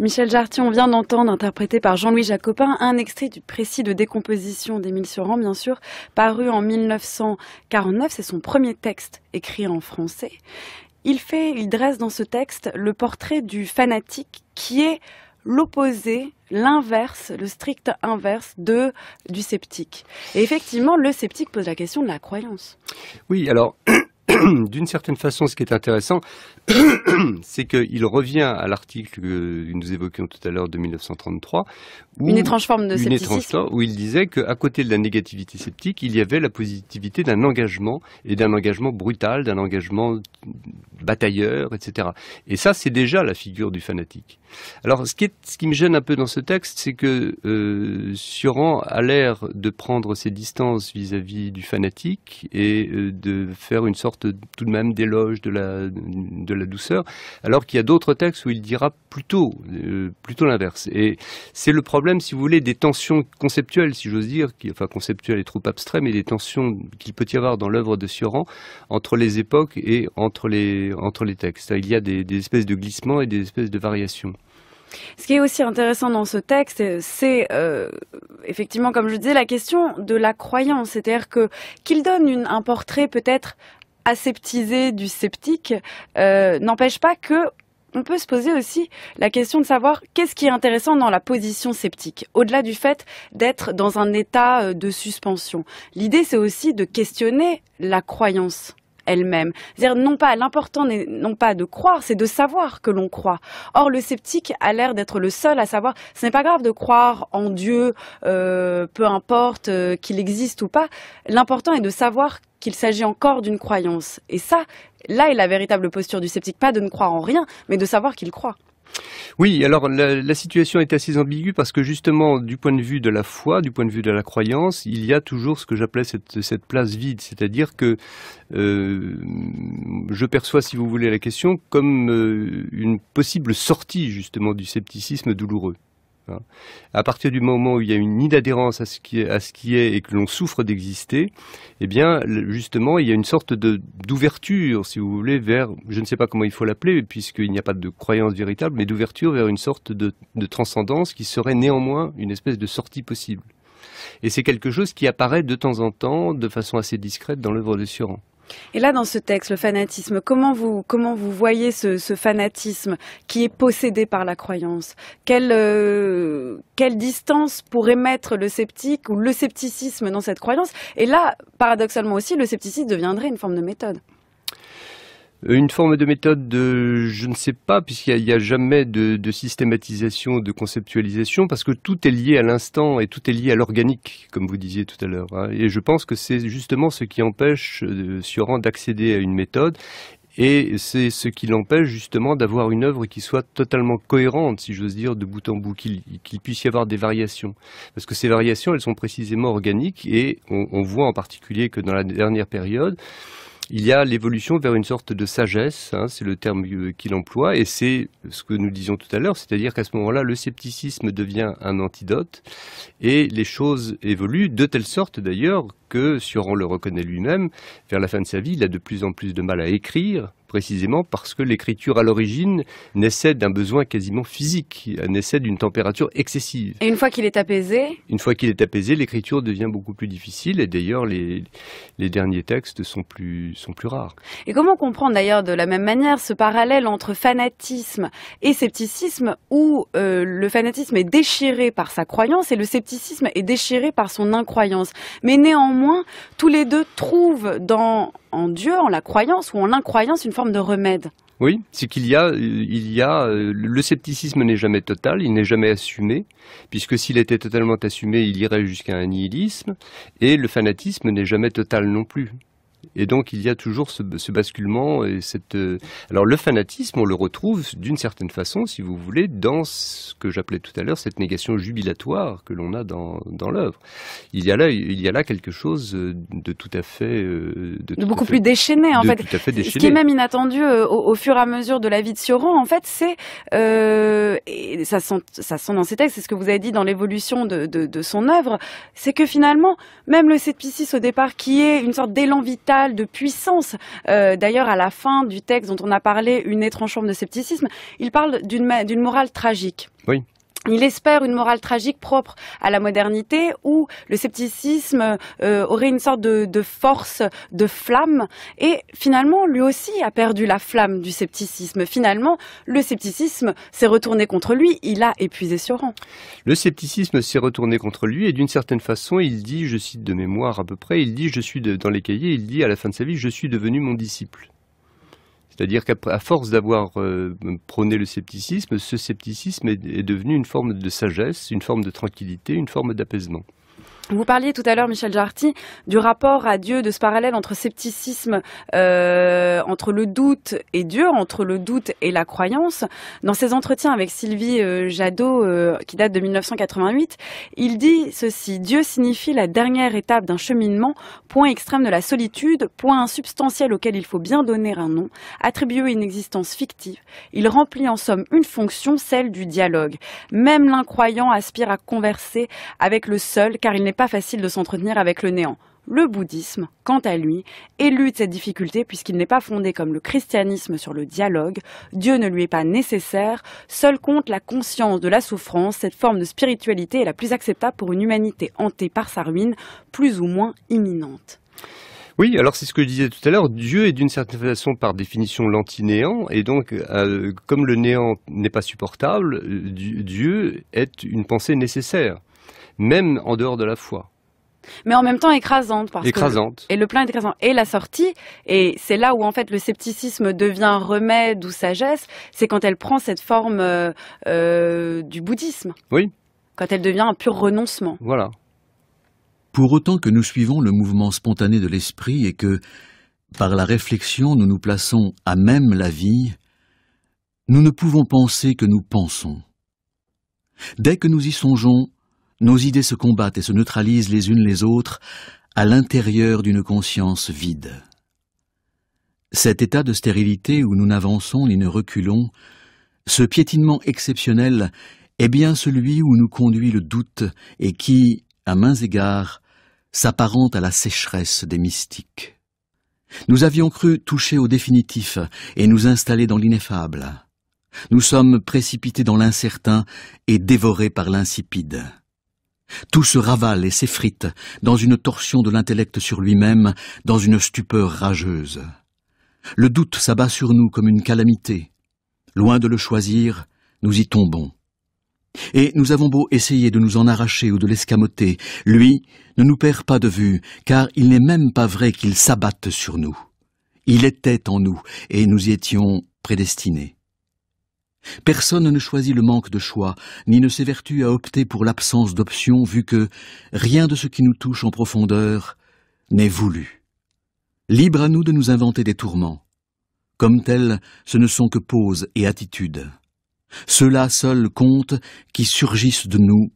Speaker 1: Michel Jarty on vient d'entendre, interprété par Jean-Louis Jacopin, un extrait du précis de décomposition d'Émile Soran, bien sûr, paru en 1949. C'est son premier texte écrit en français. Il fait, il dresse dans ce texte le portrait du fanatique qui est l'opposé, l'inverse, le strict inverse de du sceptique. Et effectivement, le sceptique pose la question de la croyance.
Speaker 3: Oui, alors [coughs] d'une certaine façon, ce qui est intéressant, [coughs] c'est qu'il revient à l'article que nous évoquions tout à l'heure de 1933. une étrange forme de scepticisme. où il disait qu'à côté de la négativité sceptique, il y avait la positivité d'un engagement, et d'un engagement brutal, d'un engagement batailleur, etc. Et ça, c'est déjà la figure du fanatique. Alors, ce qui, ce qui me gêne un peu dans ce texte, c'est que euh, a l'air de prendre ses distances vis-à-vis du fanatique et euh, de faire une sorte tout de même d'éloge de la, douceur, alors qu'il y a d'autres textes où il dira plutôt, euh, plutôt l'inverse. Et c'est le problème, si vous voulez, des tensions conceptuelles, si j'ose dire, enfin conceptuelles et trop abstraites, mais des tensions qu'il peut y avoir dans l'œuvre de Sioran entre les époques et entre les, entre les textes. Il y a des, espèces de glissements et des espèces de variations.
Speaker 1: Ce qui est aussi intéressant dans ce texte, c'est euh, effectivement, comme je disais, la question de la croyance, c'est-à-dire que qu'il donne un portrait peut-être aseptisé du sceptique, euh, n'empêche pas que on peut se poser aussi la question de savoir qu'est-ce qui est intéressant dans la position sceptique, au-delà du fait d'être dans un état euh, de suspension. L'idée, c'est aussi de questionner la croyance elle-même. C'est-à-dire non pas l'important n'est non pas de croire, c'est de savoir que l'on croit. Or le sceptique a l'air d'être le seul à savoir. Ce n'est pas grave de croire en Dieu, euh, peu importe euh, qu'il existe ou pas. L'important est de savoir qu'il s'agit encore d'une croyance. Et ça, là est la véritable posture du sceptique, pas de ne croire en rien, mais de savoir qu'il croit.
Speaker 3: Oui, alors la, situation est assez ambiguë parce que justement, du point de vue de la foi, du point de vue de la croyance, il y a toujours ce que j'appelais cette, place vide, c'est-à-dire que euh, je perçois, si vous voulez, la question comme euh, une possible sortie justement du scepticisme douloureux. Hein. À partir du moment où il y a une inadhérence à ce qui est, à ce qui est et que l'on souffre d'exister, eh bien, justement, il y a une sorte d'ouverture, si vous voulez, vers, je ne sais pas comment il faut l'appeler, puisqu'il n'y a pas de croyance véritable, mais d'ouverture vers une sorte de, transcendance qui serait néanmoins une espèce de sortie possible. Et c'est quelque chose qui apparaît de temps en temps, de façon assez discrète, dans l'œuvre de Suran.
Speaker 1: Et là, dans ce texte, le fanatisme, comment vous, comment vous voyez ce, fanatisme qui est possédé par la croyance quelle, euh, quelle distance pourrait mettre le sceptique ou le scepticisme dans cette croyance Et là, paradoxalement aussi, le scepticisme deviendrait une forme de méthode.
Speaker 3: Euh, une forme de méthode, de, je ne sais pas, puisqu'il n'y a, jamais de, systématisation, de conceptualisation, parce que tout est lié à l'instant et tout est lié à l'organique, comme vous disiez tout à l'heure. Hein. Et je pense que c'est justement ce qui empêche euh, Sioran d'accéder à une méthode. Et c'est ce qui l'empêche justement d'avoir une œuvre qui soit totalement cohérente, si j'ose dire, de bout en bout, qu'il puisse y avoir des variations. Parce que ces variations, elles sont précisément organiques et on voit en particulier que dans la dernière période, il y a l'évolution vers une sorte de sagesse, hein, c'est le terme euh, qu'il emploie, et c'est ce que nous disions tout à l'heure, c'est-à-dire qu'à ce moment-là, le scepticisme devient un antidote, et les choses évoluent de telle sorte d'ailleurs que, si le reconnaît lui-même, vers la fin de sa vie, il a de plus en plus de mal à écrire, précisément parce que l'écriture à l'origine naissait d'un besoin quasiment physique, naissait d'une température excessive.
Speaker 1: Et une fois qu'il est apaisé
Speaker 3: Une fois qu'il est apaisé, l'écriture devient beaucoup plus difficile et d'ailleurs les, derniers textes sont plus, sont plus rares.
Speaker 1: Et comment comprendre d'ailleurs de la même manière ce parallèle entre fanatisme et scepticisme où euh, le fanatisme est déchiré par sa croyance et le scepticisme est déchiré par son incroyance Mais néanmoins, tous les deux trouvent en Dieu, en la croyance ou en l'incroyance, une forme de remède.
Speaker 3: Oui, c'est qu'il y a, il y a, euh, le scepticisme n'est jamais total, il n'est jamais assumé, puisque s'il était totalement assumé, il irait jusqu'à un nihilisme, et le fanatisme n'est jamais total non plus. Et donc il y a toujours ce, basculement et cette. Euh, alors le fanatisme, on le retrouve d'une certaine façon, si vous voulez, dans ce que j'appelais tout à l'heure cette négation jubilatoire que l'on a dans, dans l'œuvre. Il y a là, il y a là quelque chose euh, de tout à fait, euh, de, beaucoup plus déchaîné en fait. Ce qui est même
Speaker 1: inattendu au, fur et à mesure de la vie de Sioran, en fait, c'est ça sent, ça sent dans ses textes, c'est ce que vous avez dit dans l'évolution de, de, son œuvre, c'est que finalement, même le 7-6 au départ, qui est une sorte d'élan vital de puissance. Euh, d'ailleurs, à la fin du texte dont on a parlé, Une étrange forme de scepticisme, il parle d'une morale tragique. Oui. Il espère une morale tragique propre à la modernité où le scepticisme euh, aurait une sorte de, force, de flamme. Et finalement, lui aussi a perdu la flamme du scepticisme. Finalement, le scepticisme s'est retourné contre lui. Il a épuisé rang.
Speaker 3: Le scepticisme s'est retourné contre lui et d'une certaine façon, il dit, je cite de mémoire à peu près, il dit, je suis dans les cahiers, il dit à la fin de sa vie, je suis devenu mon disciple. C'est-à-dire qu'à force d'avoir euh, prôné le scepticisme, ce scepticisme est devenu une forme de sagesse, une forme de tranquillité, une forme d'apaisement.
Speaker 1: Vous parliez tout à l'heure, Michel Jarty, du rapport à Dieu, de ce parallèle entre scepticisme, euh, entre le doute et Dieu, entre le doute et la croyance. Dans ses entretiens avec Sylvie euh, Jadot, euh, qui date de 1988, il dit ceci, Dieu signifie la dernière étape d'un cheminement, point extrême de la solitude, point insubstantiel auquel il faut bien donner un nom, attribué une existence fictive. Il remplit en somme une fonction, celle du dialogue. Même l'incroyant aspire à converser avec le seul, car il n'est pas facile de s'entretenir avec le néant. Le bouddhisme, quant à lui, élude cette difficulté puisqu'il n'est pas fondé comme le christianisme sur le dialogue, Dieu ne lui est pas nécessaire, seul compte la conscience de la souffrance, cette forme de spiritualité est la plus acceptable pour une humanité hantée par sa ruine, plus ou moins imminente.
Speaker 3: Oui, alors c'est ce que je disais tout à l'heure, Dieu est d'une certaine façon par définition l'anti-néant et donc euh, comme le néant n'est pas supportable, euh, Dieu est une pensée nécessaire même en dehors de la foi.
Speaker 1: Mais en même temps écrasante. Parce Que et le plein est écrasant. Et la sortie, et c'est là où en fait le scepticisme devient remède ou sagesse, c'est quand elle prend cette forme euh, euh, du bouddhisme. Oui. Quand elle devient un pur renoncement.
Speaker 5: Voilà. Pour autant que nous suivons le mouvement spontané de l'esprit et que, par la réflexion, nous nous plaçons à même la vie, nous ne pouvons penser que nous pensons. Dès que nous y songeons, nos idées se combattent et se neutralisent les unes les autres à l'intérieur d'une conscience vide. Cet état de stérilité où nous n'avançons ni ne reculons, ce piétinement exceptionnel est bien celui où nous conduit le doute et qui, à mains égards, s'apparente à la sécheresse des mystiques. Nous avions cru toucher au définitif et nous installer dans l'ineffable. Nous sommes précipités dans l'incertain et dévorés par l'insipide. Tout se ravale et s'effrite dans une torsion de l'intellect sur lui-même, dans une stupeur rageuse. Le doute s'abat sur nous comme une calamité. Loin de le choisir, nous y tombons. Et nous avons beau essayer de nous en arracher ou de l'escamoter, lui ne nous perd pas de vue, car il n'est même pas vrai qu'il s'abatte sur nous. Il était en nous, et nous y étions prédestinés. Personne ne choisit le manque de choix, ni ne s'évertue à opter pour l'absence d'option, vu que rien de ce qui nous touche en profondeur n'est voulu. Libre à nous de nous inventer des tourments. Comme tels, ce ne sont que poses et attitudes. Ceux-là seuls comptent qui surgissent de nous,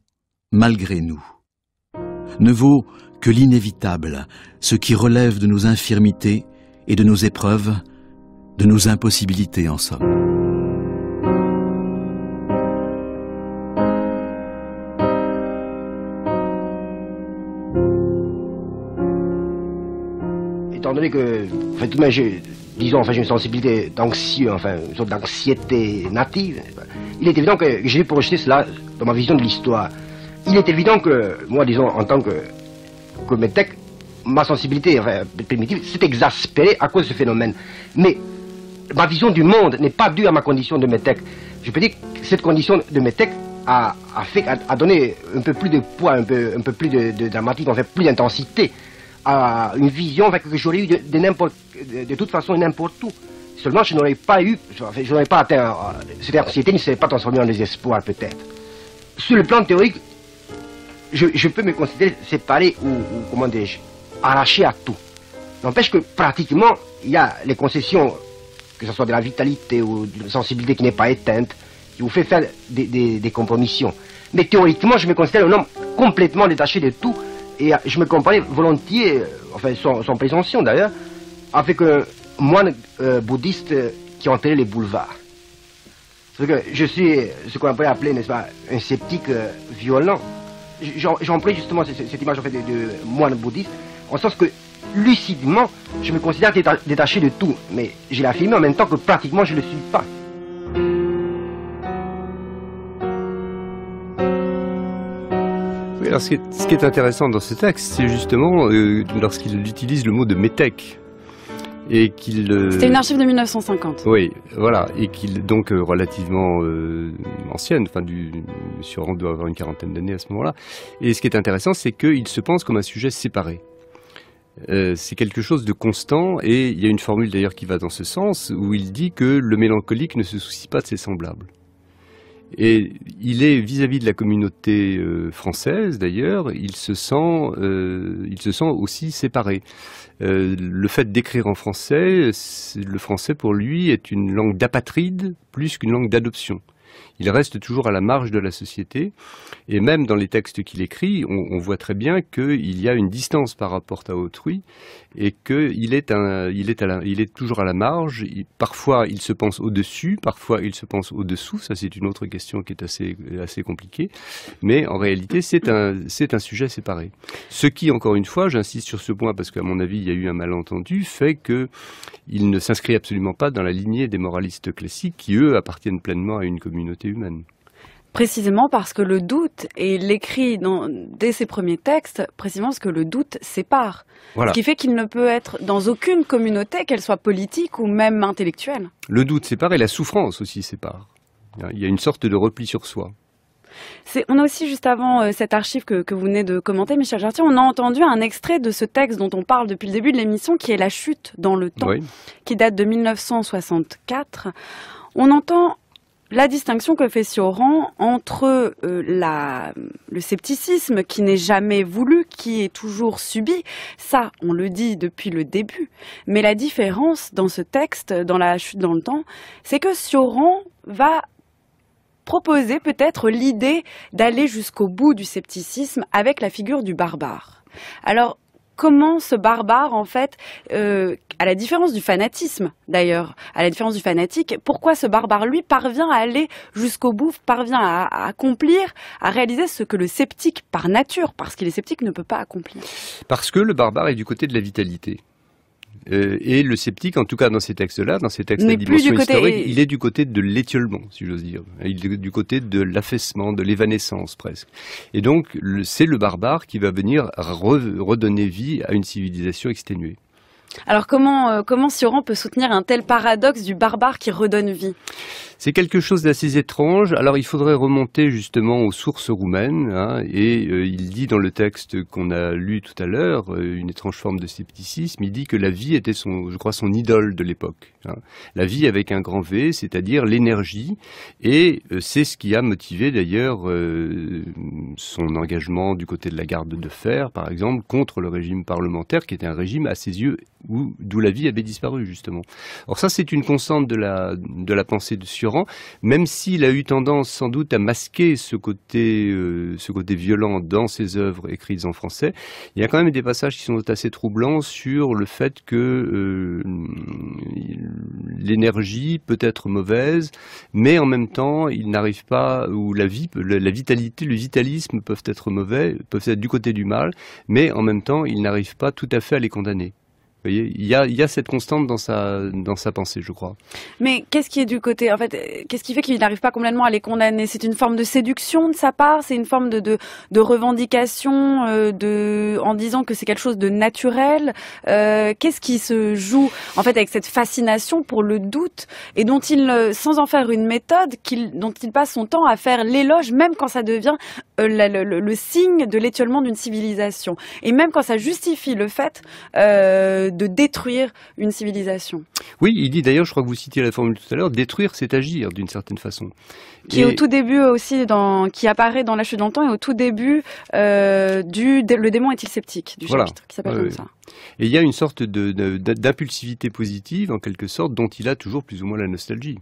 Speaker 5: malgré nous. Ne vaut que l'inévitable, ce qui relève de nos infirmités et de nos épreuves, de nos impossibilités en somme.
Speaker 4: donné que, j'ai, disons, j'ai une sensibilité d'anxieux, une sorte d'anxiété native, il est évident que j'ai projeté cela dans ma vision de l'histoire. Il est évident que, moi, disons, en tant que, que ma sensibilité primitive s'est exaspérée à cause de ce phénomène. Mais ma vision du monde n'est pas due à ma condition de métèque. Je peux dire que cette condition de métèque a, donné un peu plus de poids, un peu, plus de, de dramatique, en fait, plus d'intensité à une vision que j'aurais eu de, de, toute façon n'importe où. Seulement, je n'aurais pas eu, je, n'aurais pas atteint, euh, cette la société ne serait pas transformée en espoirs peut-être. Sur le plan théorique, je, peux me considérer séparé ou, comment dis-je, arraché à tout. N'empêche que pratiquement, il y a les concessions, que ce soit de la vitalité ou de la sensibilité qui n'est pas éteinte, qui vous fait faire des, des compromissions. Mais théoriquement, je me considère un homme complètement détaché de tout, et euh, je me comprenais volontiers, euh, enfin sans, présomption d'ailleurs, avec un euh, moine bouddhiste qui enterrait les boulevards. Que je suis ce qu'on pourrait appeler, n'est-ce pas, un sceptique violent. J'en prie justement cette, image en fait de, moine bouddhiste, en sens que lucidement, je me considère détaché de tout, mais je l'affirme en même temps que pratiquement je ne le suis pas.
Speaker 3: ce, qui est, intéressant dans ce texte, c'est justement euh, lorsqu'il utilise le mot de métèque. Et qu'il. Euh, C'était une archive de 1950. Oui, voilà, et qu'il donc euh, relativement ancienne, enfin du, sur doit avoir une quarantaine d'années à ce moment-là. Et ce qui est intéressant, c'est qu'il se pense comme un sujet séparé. c'est quelque chose de constant et il y a une formule d'ailleurs qui va dans ce sens où il dit que le mélancolique ne se soucie pas de ses semblables. Et il est vis-à-vis de la communauté euh, française d'ailleurs, il se sent, euh, il se sent aussi séparé. Euh, le fait d'écrire en français, le français pour lui est une langue d'apatride plus qu'une langue d'adoption il reste toujours à la marge de la société. Et même dans les textes qu'il écrit, on, voit très bien qu'il y a une distance par rapport à autrui et qu'il est, il est, toujours à la marge. parfois, il se pense au-dessus, parfois, il se pense au-dessous. Ça, c'est une autre question qui est assez, compliquée. Mais en réalité, c'est un, un sujet séparé. Ce qui, encore une fois, j'insiste sur ce point parce qu'à mon avis, il y a eu un malentendu, fait qu'il ne s'inscrit absolument pas dans la lignée des moralistes classiques qui, eux, appartiennent pleinement à une communauté humaine.
Speaker 1: Précisément parce que le doute, et l'écrit dès ses premiers textes, précisément parce que le doute sépare. Ce qui fait qu'il ne peut être dans aucune communauté, qu'elle soit politique ou même intellectuelle.
Speaker 3: Le doute sépare et la souffrance aussi sépare. Il y a une sorte de repli sur soi.
Speaker 1: On a aussi, juste avant euh, cet archive que, vous venez de commenter, Michel Jartier, on a entendu un extrait de ce texte dont on parle depuis le début de l'émission, qui est La chute dans le temps, qui date de 1964. On entend la distinction que fait Sioran entre euh, le scepticisme qui n'est jamais voulu, qui est toujours subi, ça on le dit depuis le début, mais la différence dans ce texte, dans la chute dans le temps, c'est que Sioran va proposer peut-être l'idée d'aller jusqu'au bout du scepticisme avec la figure du barbare. Alors comment ce barbare, en fait, euh, à la différence du fanatisme d'ailleurs, à la différence du fanatique, pourquoi ce barbare, lui, parvient à aller jusqu'au bout, parvient à, à, accomplir, à réaliser ce que le sceptique, par nature, parce qu'il est sceptique, ne peut pas accomplir
Speaker 3: Parce que le barbare est du côté de la vitalité. Euh, et le sceptique, en tout cas dans ces textes-là, dans ces textes de dimension historique, il est du côté de l'étiolement, si j'ose dire. Il est du côté de l'affaissement, de l'évanescence presque. Et donc, c'est le barbare qui va venir redonner vie à une civilisation exténuée.
Speaker 1: Alors comment, euh, comment Sioran peut soutenir un tel paradoxe du barbare qui redonne vie
Speaker 3: c'est quelque chose d'assez étrange. Alors il faudrait remonter justement aux sources roumaines. Hein, et euh, il dit dans le texte qu'on a lu tout à l'heure, euh, une étrange forme de scepticisme, il dit que la vie était, son, je crois, son idole de l'époque. Hein. La vie avec un grand V, c'est-à-dire l'énergie. Et euh, c'est ce qui a motivé d'ailleurs son engagement du côté de la garde de fer, par exemple, contre le régime parlementaire, qui était un régime à ses yeux d'où la vie avait disparu, justement. Alors ça, c'est une constante de la, de la pensée de sur même s'il a eu tendance sans doute à masquer euh, ce côté, violent dans ses œuvres écrites en français. Il y a quand même des passages qui sont assez troublants sur le fait que euh, l'énergie peut être mauvaise, mais en même temps, il n'arrive pas, ou la la vitalité, le vitalisme peuvent être mauvais, peuvent être du côté du mal, mais en même temps, il n'arrive pas tout à fait à les condamner il y a, cette constante dans sa, dans sa pensée, je crois.
Speaker 1: Mais qu'est-ce qui est du côté, en fait, qu'est-ce qui fait qu'il n'arrive pas complètement à les condamner C'est une forme de séduction de sa part C'est une forme de, revendication euh, de, en disant que c'est quelque chose de naturel euh, Qu'est-ce qui se joue, en fait, avec cette fascination pour le doute et dont il, euh, sans en faire une méthode, dont il passe son temps à faire l'éloge, même quand ça devient euh, le, signe de l'étiolement d'une civilisation. Et même quand ça justifie le fait euh, de détruire une civilisation.
Speaker 3: Oui, il dit d'ailleurs, je crois que vous citiez la formule tout à l'heure, détruire c'est agir d'une certaine façon. Qui au tout
Speaker 1: début aussi, dans, qui apparaît dans La chute d'antan et au tout début euh, du Le démon est-il sceptique du qui s'appelle
Speaker 3: Et il y a une sorte d'impulsivité positive en quelque sorte dont il a toujours plus ou moins la nostalgie.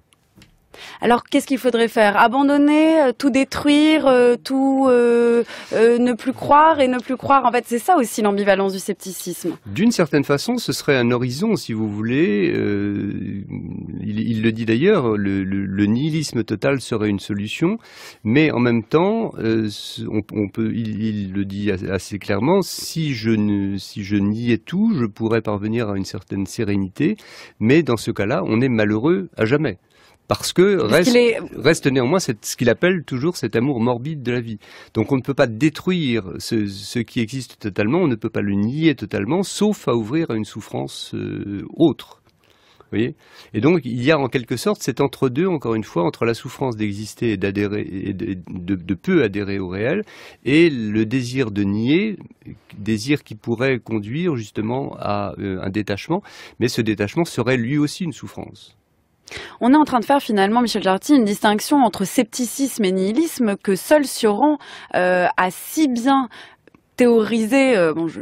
Speaker 1: Alors qu'est-ce qu'il faudrait faire Abandonner, euh, tout détruire, euh, tout euh, ne plus croire et ne plus croire. En fait, c'est ça aussi l'ambivalence du scepticisme.
Speaker 3: D'une certaine façon, ce serait un horizon, si vous voulez. il, le dit d'ailleurs, le, nihilisme total serait une solution, mais en même temps, on, peut, il, le dit assez clairement, si je si je niais tout, je pourrais parvenir à une certaine sérénité, mais dans ce cas-là, on est malheureux à jamais parce que reste, reste, néanmoins ce qu'il appelle toujours cet amour morbide de la vie. Donc on ne peut pas détruire ce, qui existe totalement, on ne peut pas le nier totalement, sauf à ouvrir à une souffrance euh, autre. Vous voyez et donc il y a en quelque sorte cet entre-deux, encore une fois, entre la souffrance d'exister et d'adhérer, de, de, peu adhérer au réel, et le désir de nier, désir qui pourrait conduire justement à euh, un détachement, mais ce détachement serait lui aussi une souffrance.
Speaker 1: On est en train de faire finalement, Michel Jarty, une distinction entre scepticisme et nihilisme que seul Sioran euh, a si bien théorisé, euh, bon, je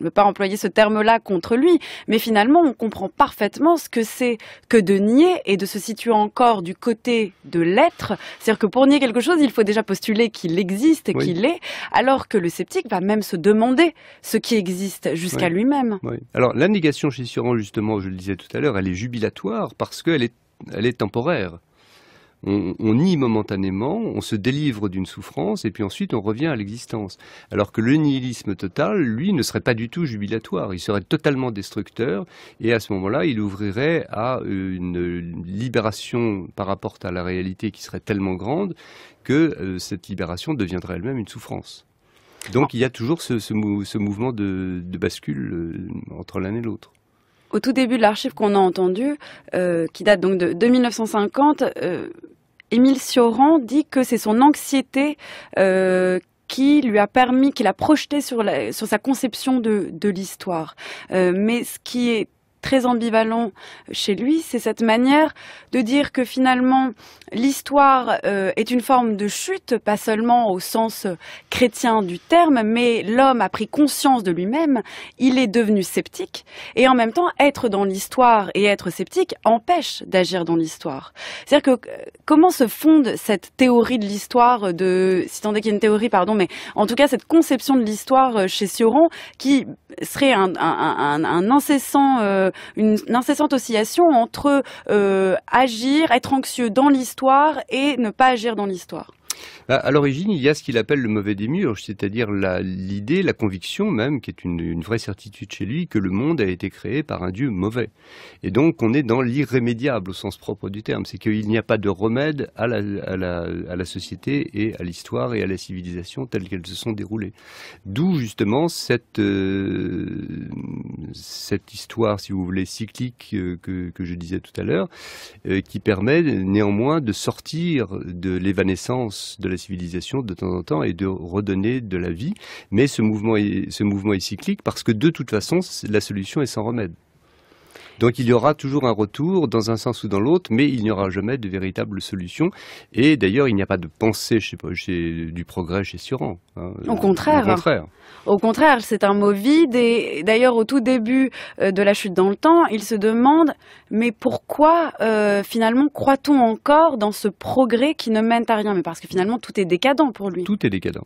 Speaker 1: ne pas employer ce terme-là contre lui, mais finalement, on comprend parfaitement ce que c'est que de nier et de se situer encore du côté de l'être. C'est-à-dire que pour nier quelque chose, il faut déjà postuler qu'il existe et qu'il est, alors que le sceptique va même se demander ce qui existe jusqu'à lui-même.
Speaker 3: Alors, la négation chez Sioran, justement, je le disais tout à l'heure, elle est jubilatoire parce qu'elle elle est temporaire on, on nie momentanément, on se délivre d'une souffrance et puis ensuite on revient à l'existence. Alors que le nihilisme total, lui, ne serait pas du tout jubilatoire, il serait totalement destructeur et à ce moment-là, il ouvrirait à une libération par rapport à la réalité qui serait tellement grande que euh, cette libération deviendrait elle-même une souffrance. Donc il y a toujours ce, mouvement de, bascule euh, entre l'un et l'autre
Speaker 1: au tout début de l'archive qu'on a entendu, euh, qui date donc de, 1950, euh, Émile Sioran dit que c'est son anxiété euh, qui lui a permis, qu'il l'a projeté sur, sa conception de, l'histoire. mais ce qui est très ambivalent chez lui, c'est cette manière de dire que finalement l'histoire euh, est une forme de chute, pas seulement au sens chrétien du terme, mais l'homme a pris conscience de lui-même, il est devenu sceptique, et en même temps être dans l'histoire et être sceptique empêche d'agir dans l'histoire. C'est-à-dire que euh, comment se fonde cette théorie de l'histoire de, si tant est qu'il y a une théorie, pardon, mais en tout cas cette conception de l'histoire euh, chez Sioran qui serait un, incessant une, incessante oscillation entre euh, agir, être anxieux dans l'histoire et ne pas agir dans l'histoire.
Speaker 3: À, l'origine, il y a ce qu'il appelle le mauvais murs, c'est-à-dire l'idée, la, conviction même, qui est une, vraie certitude chez lui, que le monde a été créé par un Dieu mauvais. Et donc, on est dans l'irrémédiable au sens propre du terme. C'est qu'il n'y a pas de remède à la, société et à l'histoire et à la civilisation telles qu'elles se sont déroulées. D'où justement cette, euh, cette histoire, si vous voulez, cyclique euh, que, je disais tout à l'heure, euh, qui permet néanmoins de sortir de l'évanescence de la civilisation de temps en temps et de redonner de la vie. Mais ce mouvement est, ce mouvement est cyclique parce que de toute façon, la solution est sans remède. Donc il y aura toujours un retour dans un sens ou dans l'autre, mais il n'y aura jamais de véritable solution. Et d'ailleurs, il n'y a pas de pensée du progrès chez Suran. Hein. Au contraire.
Speaker 1: Au contraire. c'est un mot vide. Et d'ailleurs, au tout début euh, de la chute dans le temps, il se demande, mais pourquoi euh, finalement croit-on encore dans ce progrès qui ne mène à rien Mais parce que finalement, tout est décadent pour lui. Tout est décadent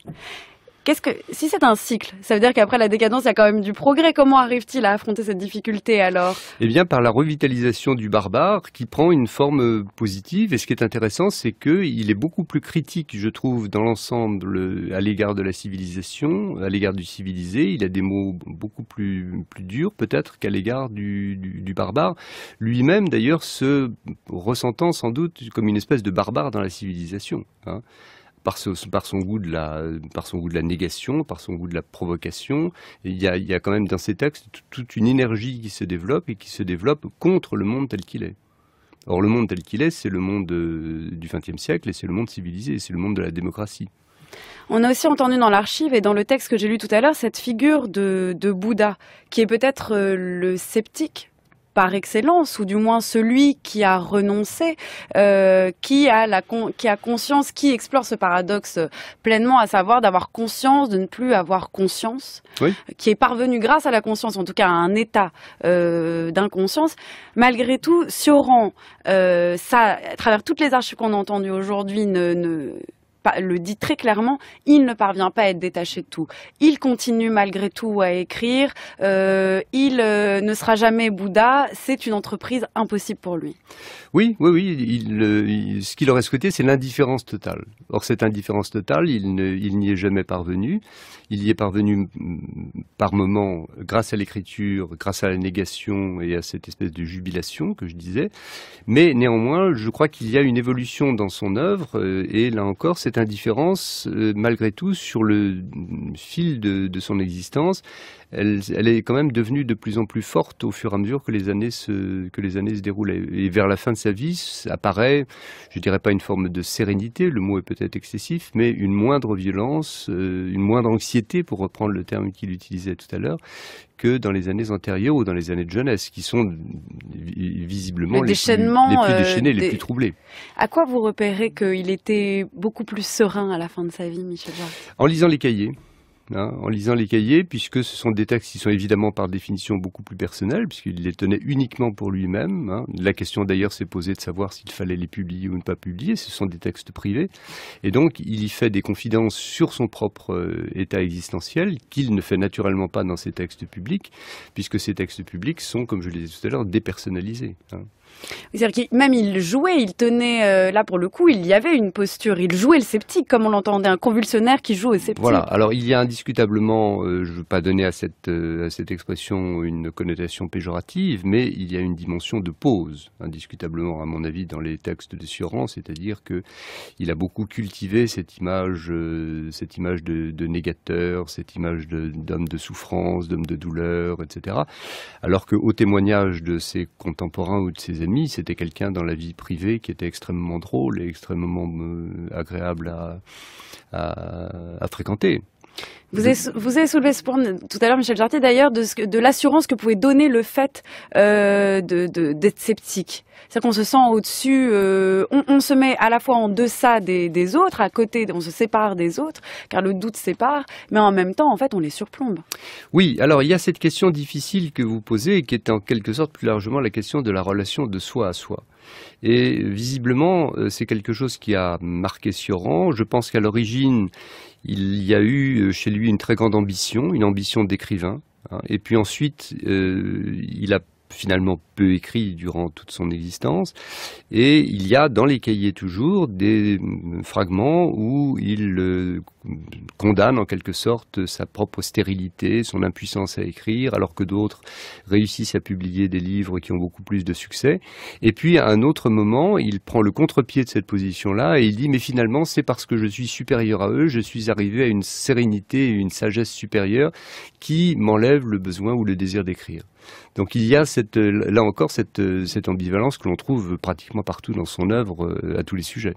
Speaker 1: que si c'est un cycle, ça veut dire qu'après la décadence, il y a quand même du progrès. Comment arrive-t-il à affronter cette difficulté alors
Speaker 3: Eh bien, par la revitalisation du barbare, qui prend une forme euh, positive. Et ce qui est intéressant, c'est qu'il est beaucoup plus critique, je trouve, dans l'ensemble à l'égard de la civilisation, à l'égard du civilisé. Il a des mots beaucoup plus plus durs, peut-être, qu'à l'égard du, barbare lui-même, d'ailleurs, se ressentant sans doute comme une espèce de barbare dans la civilisation. Hein par, son goût de la, par son goût de la négation, par son goût de la provocation. il, y a, quand même dans ces textes toute une énergie qui se développe et qui se développe contre le monde tel qu'il est. Or, le monde tel qu'il est, c'est le monde euh, du XXe siècle et c'est le monde civilisé, c'est le monde de la démocratie.
Speaker 1: On a aussi entendu dans l'archive et dans le texte que j'ai lu tout à l'heure cette figure de Bouddha, qui est peut-être euh, le sceptique par excellence, ou du moins celui qui a renoncé, euh, qui, a conscience, qui explore ce paradoxe pleinement, à savoir d'avoir conscience, de ne plus avoir conscience, qui est parvenu grâce à la conscience, en tout cas à un état euh, d'inconscience. Malgré tout, si euh, ça, à travers toutes les archives qu'on a entendues aujourd'hui, ne le dit très clairement, il ne parvient pas à être détaché de tout. Il continue malgré tout à écrire, euh, il euh, ne sera jamais Bouddha, c'est une entreprise impossible pour lui.
Speaker 3: Oui, oui, oui, il, euh, ce qu'il aurait souhaité, c'est l'indifférence totale. Or, cette indifférence totale, il, n'y est jamais parvenu. Il y est parvenu mm, par moment, grâce à l'écriture, grâce à la négation et à cette espèce de jubilation que je disais. Mais néanmoins, je crois qu'il y a une évolution dans son œuvre et là encore, cette indifférence, euh, malgré tout, sur le fil de, de son existence, elle, est quand même devenue de plus en plus forte au fur et à mesure que les années se, que les années se déroulaient. Et vers la fin de sa vie apparaît, je ne dirais pas une forme de sérénité, le mot est peut-être excessif, mais une moindre violence, euh, une moindre anxiété, pour reprendre le terme qu'il utilisait tout à l'heure, que dans les années antérieures ou dans les années de jeunesse, qui sont visiblement les, plus, les, plus, euh, déchaînés, les plus troublés.
Speaker 1: À quoi vous repérez qu'il était beaucoup plus serein à la fin de sa vie, Michel
Speaker 3: En lisant les cahiers. Hein, en lisant les cahiers, puisque ce sont des textes qui sont évidemment par définition beaucoup plus personnels, puisqu'il les tenait uniquement pour lui-même. Hein. La question d'ailleurs s'est posée de savoir s'il fallait les publier ou ne pas publier, ce sont des textes privés. Et donc il y fait des confidences sur son propre euh, état existentiel, qu'il ne fait naturellement pas dans ses textes publics, puisque ces textes publics sont, comme je le disais tout à l'heure, dépersonnalisés. Hein
Speaker 1: cest à dire même il jouait, il tenait, euh, là pour le coup, il y avait une posture, il jouait le sceptique, comme on l'entendait, un convulsionnaire qui joue au sceptique. Voilà,
Speaker 3: alors il y a indiscutablement, euh, je ne veux pas donner à cette, euh, à cette expression une connotation péjorative, mais il y a une dimension de pause, indiscutablement, à mon avis, dans les textes de Sioran, c'est-à-dire que il a beaucoup cultivé cette image, cette image de, négateur, cette image d'homme de, de souffrance, d'homme de douleur, etc. Alors qu'au témoignage de ses contemporains ou de ses c'était quelqu'un dans la vie privée qui était extrêmement drôle et extrêmement euh, agréable à fréquenter.
Speaker 1: Vous avez, soulevé ce point tout à l'heure, Michel Jartier, d'ailleurs, de, l'assurance que pouvait donner le fait euh, d'être sceptique. C'est-à-dire qu'on se sent au-dessus, euh, on, se met à la fois en deçà des, des, autres, à côté, on se sépare des autres, car le doute sépare, mais en même temps, en fait, on les surplombe.
Speaker 3: Oui, alors il y a cette question difficile que vous posez, qui est en quelque sorte plus largement la question de la relation de soi à soi. Et visiblement, euh, c'est quelque chose qui a marqué Sioran. Je pense qu'à l'origine, il y a eu euh, chez lui une très grande ambition, une ambition d'écrivain. Hein. Et puis ensuite, euh, il a finalement peu écrit durant toute son existence. Et il y a dans les cahiers toujours des fragments où il condamne en quelque sorte sa propre stérilité, son impuissance à écrire, alors que d'autres réussissent à publier des livres qui ont beaucoup plus de succès. Et puis à un autre moment, il prend le contre-pied de cette position-là et il dit mais finalement c'est parce que je suis supérieur à eux, je suis arrivé à une sérénité, et une sagesse supérieure qui m'enlève le besoin ou le désir d'écrire. Donc il y a là encore cette, cette ambivalence que l'on trouve pratiquement partout dans son œuvre euh, à tous les sujets.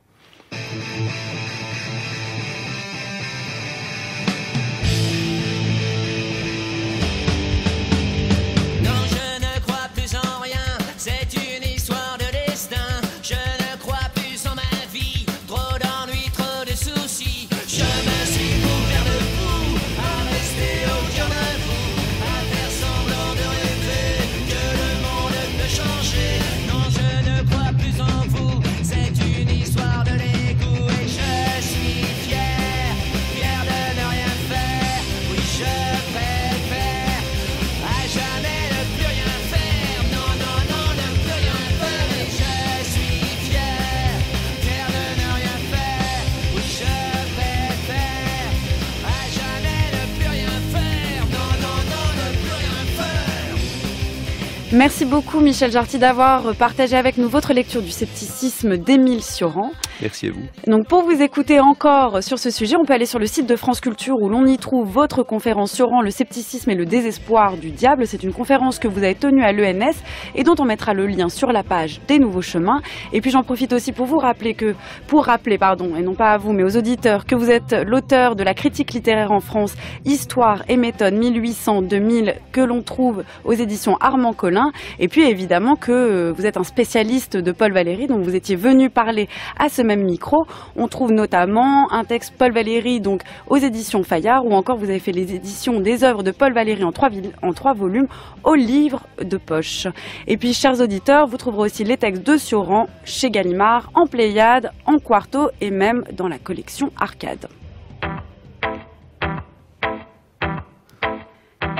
Speaker 1: Merci beaucoup Michel Jarty d'avoir partagé avec nous votre lecture du scepticisme d'Émile Sioran. Merci à vous. Donc pour vous écouter encore sur ce sujet, on peut aller sur le site de France Culture où l'on y trouve votre conférence sur le scepticisme et le désespoir du diable. C'est une conférence que vous avez tenue à l'ENS et dont on mettra le lien sur la page des nouveaux chemins. Et puis j'en profite aussi pour vous rappeler que, pour rappeler, pardon, et non pas à vous, mais aux auditeurs, que vous êtes l'auteur de la critique littéraire en France, Histoire et méthode 1800-2000, que l'on trouve aux éditions Armand Collin. Et puis évidemment que euh, vous êtes un spécialiste de Paul Valéry, dont vous étiez venu parler à ce micro. On trouve notamment un texte Paul Valéry, donc aux éditions Fayard, ou encore vous avez fait les éditions des œuvres de Paul Valéry en trois, en trois volumes au livre de poche. Et puis, chers auditeurs, vous trouverez aussi les textes de Sioran chez Gallimard, en Pléiade, en Quarto et même dans la collection Arcade.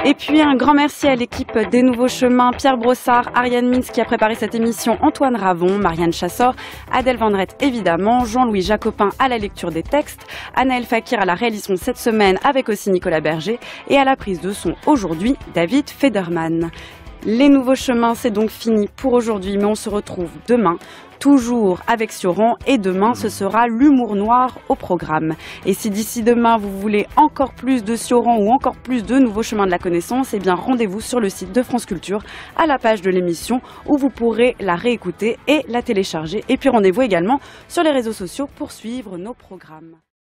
Speaker 1: Et puis un grand merci à l'équipe des Nouveaux Chemins, Pierre Brossard, Ariane Mins qui a préparé cette émission, Antoine Ravon, Marianne Chassor, Adèle Vendrette évidemment, Jean-Louis Jacopin à la lecture des textes, Anaël Fakir à la réalisation cette semaine avec aussi Nicolas Berger et à la prise de son aujourd'hui David Federman. Les nouveaux chemins, c'est donc fini pour aujourd'hui, mais on se retrouve demain toujours avec Sioran. Et demain, ce sera l'humour noir au programme. Et si d'ici demain, vous voulez encore plus de Sioran ou encore plus de nouveaux chemins de la connaissance, eh bien rendez-vous sur le site de France Culture à la page de l'émission où vous pourrez la réécouter et la télécharger. Et puis rendez-vous également sur les réseaux sociaux pour suivre nos programmes.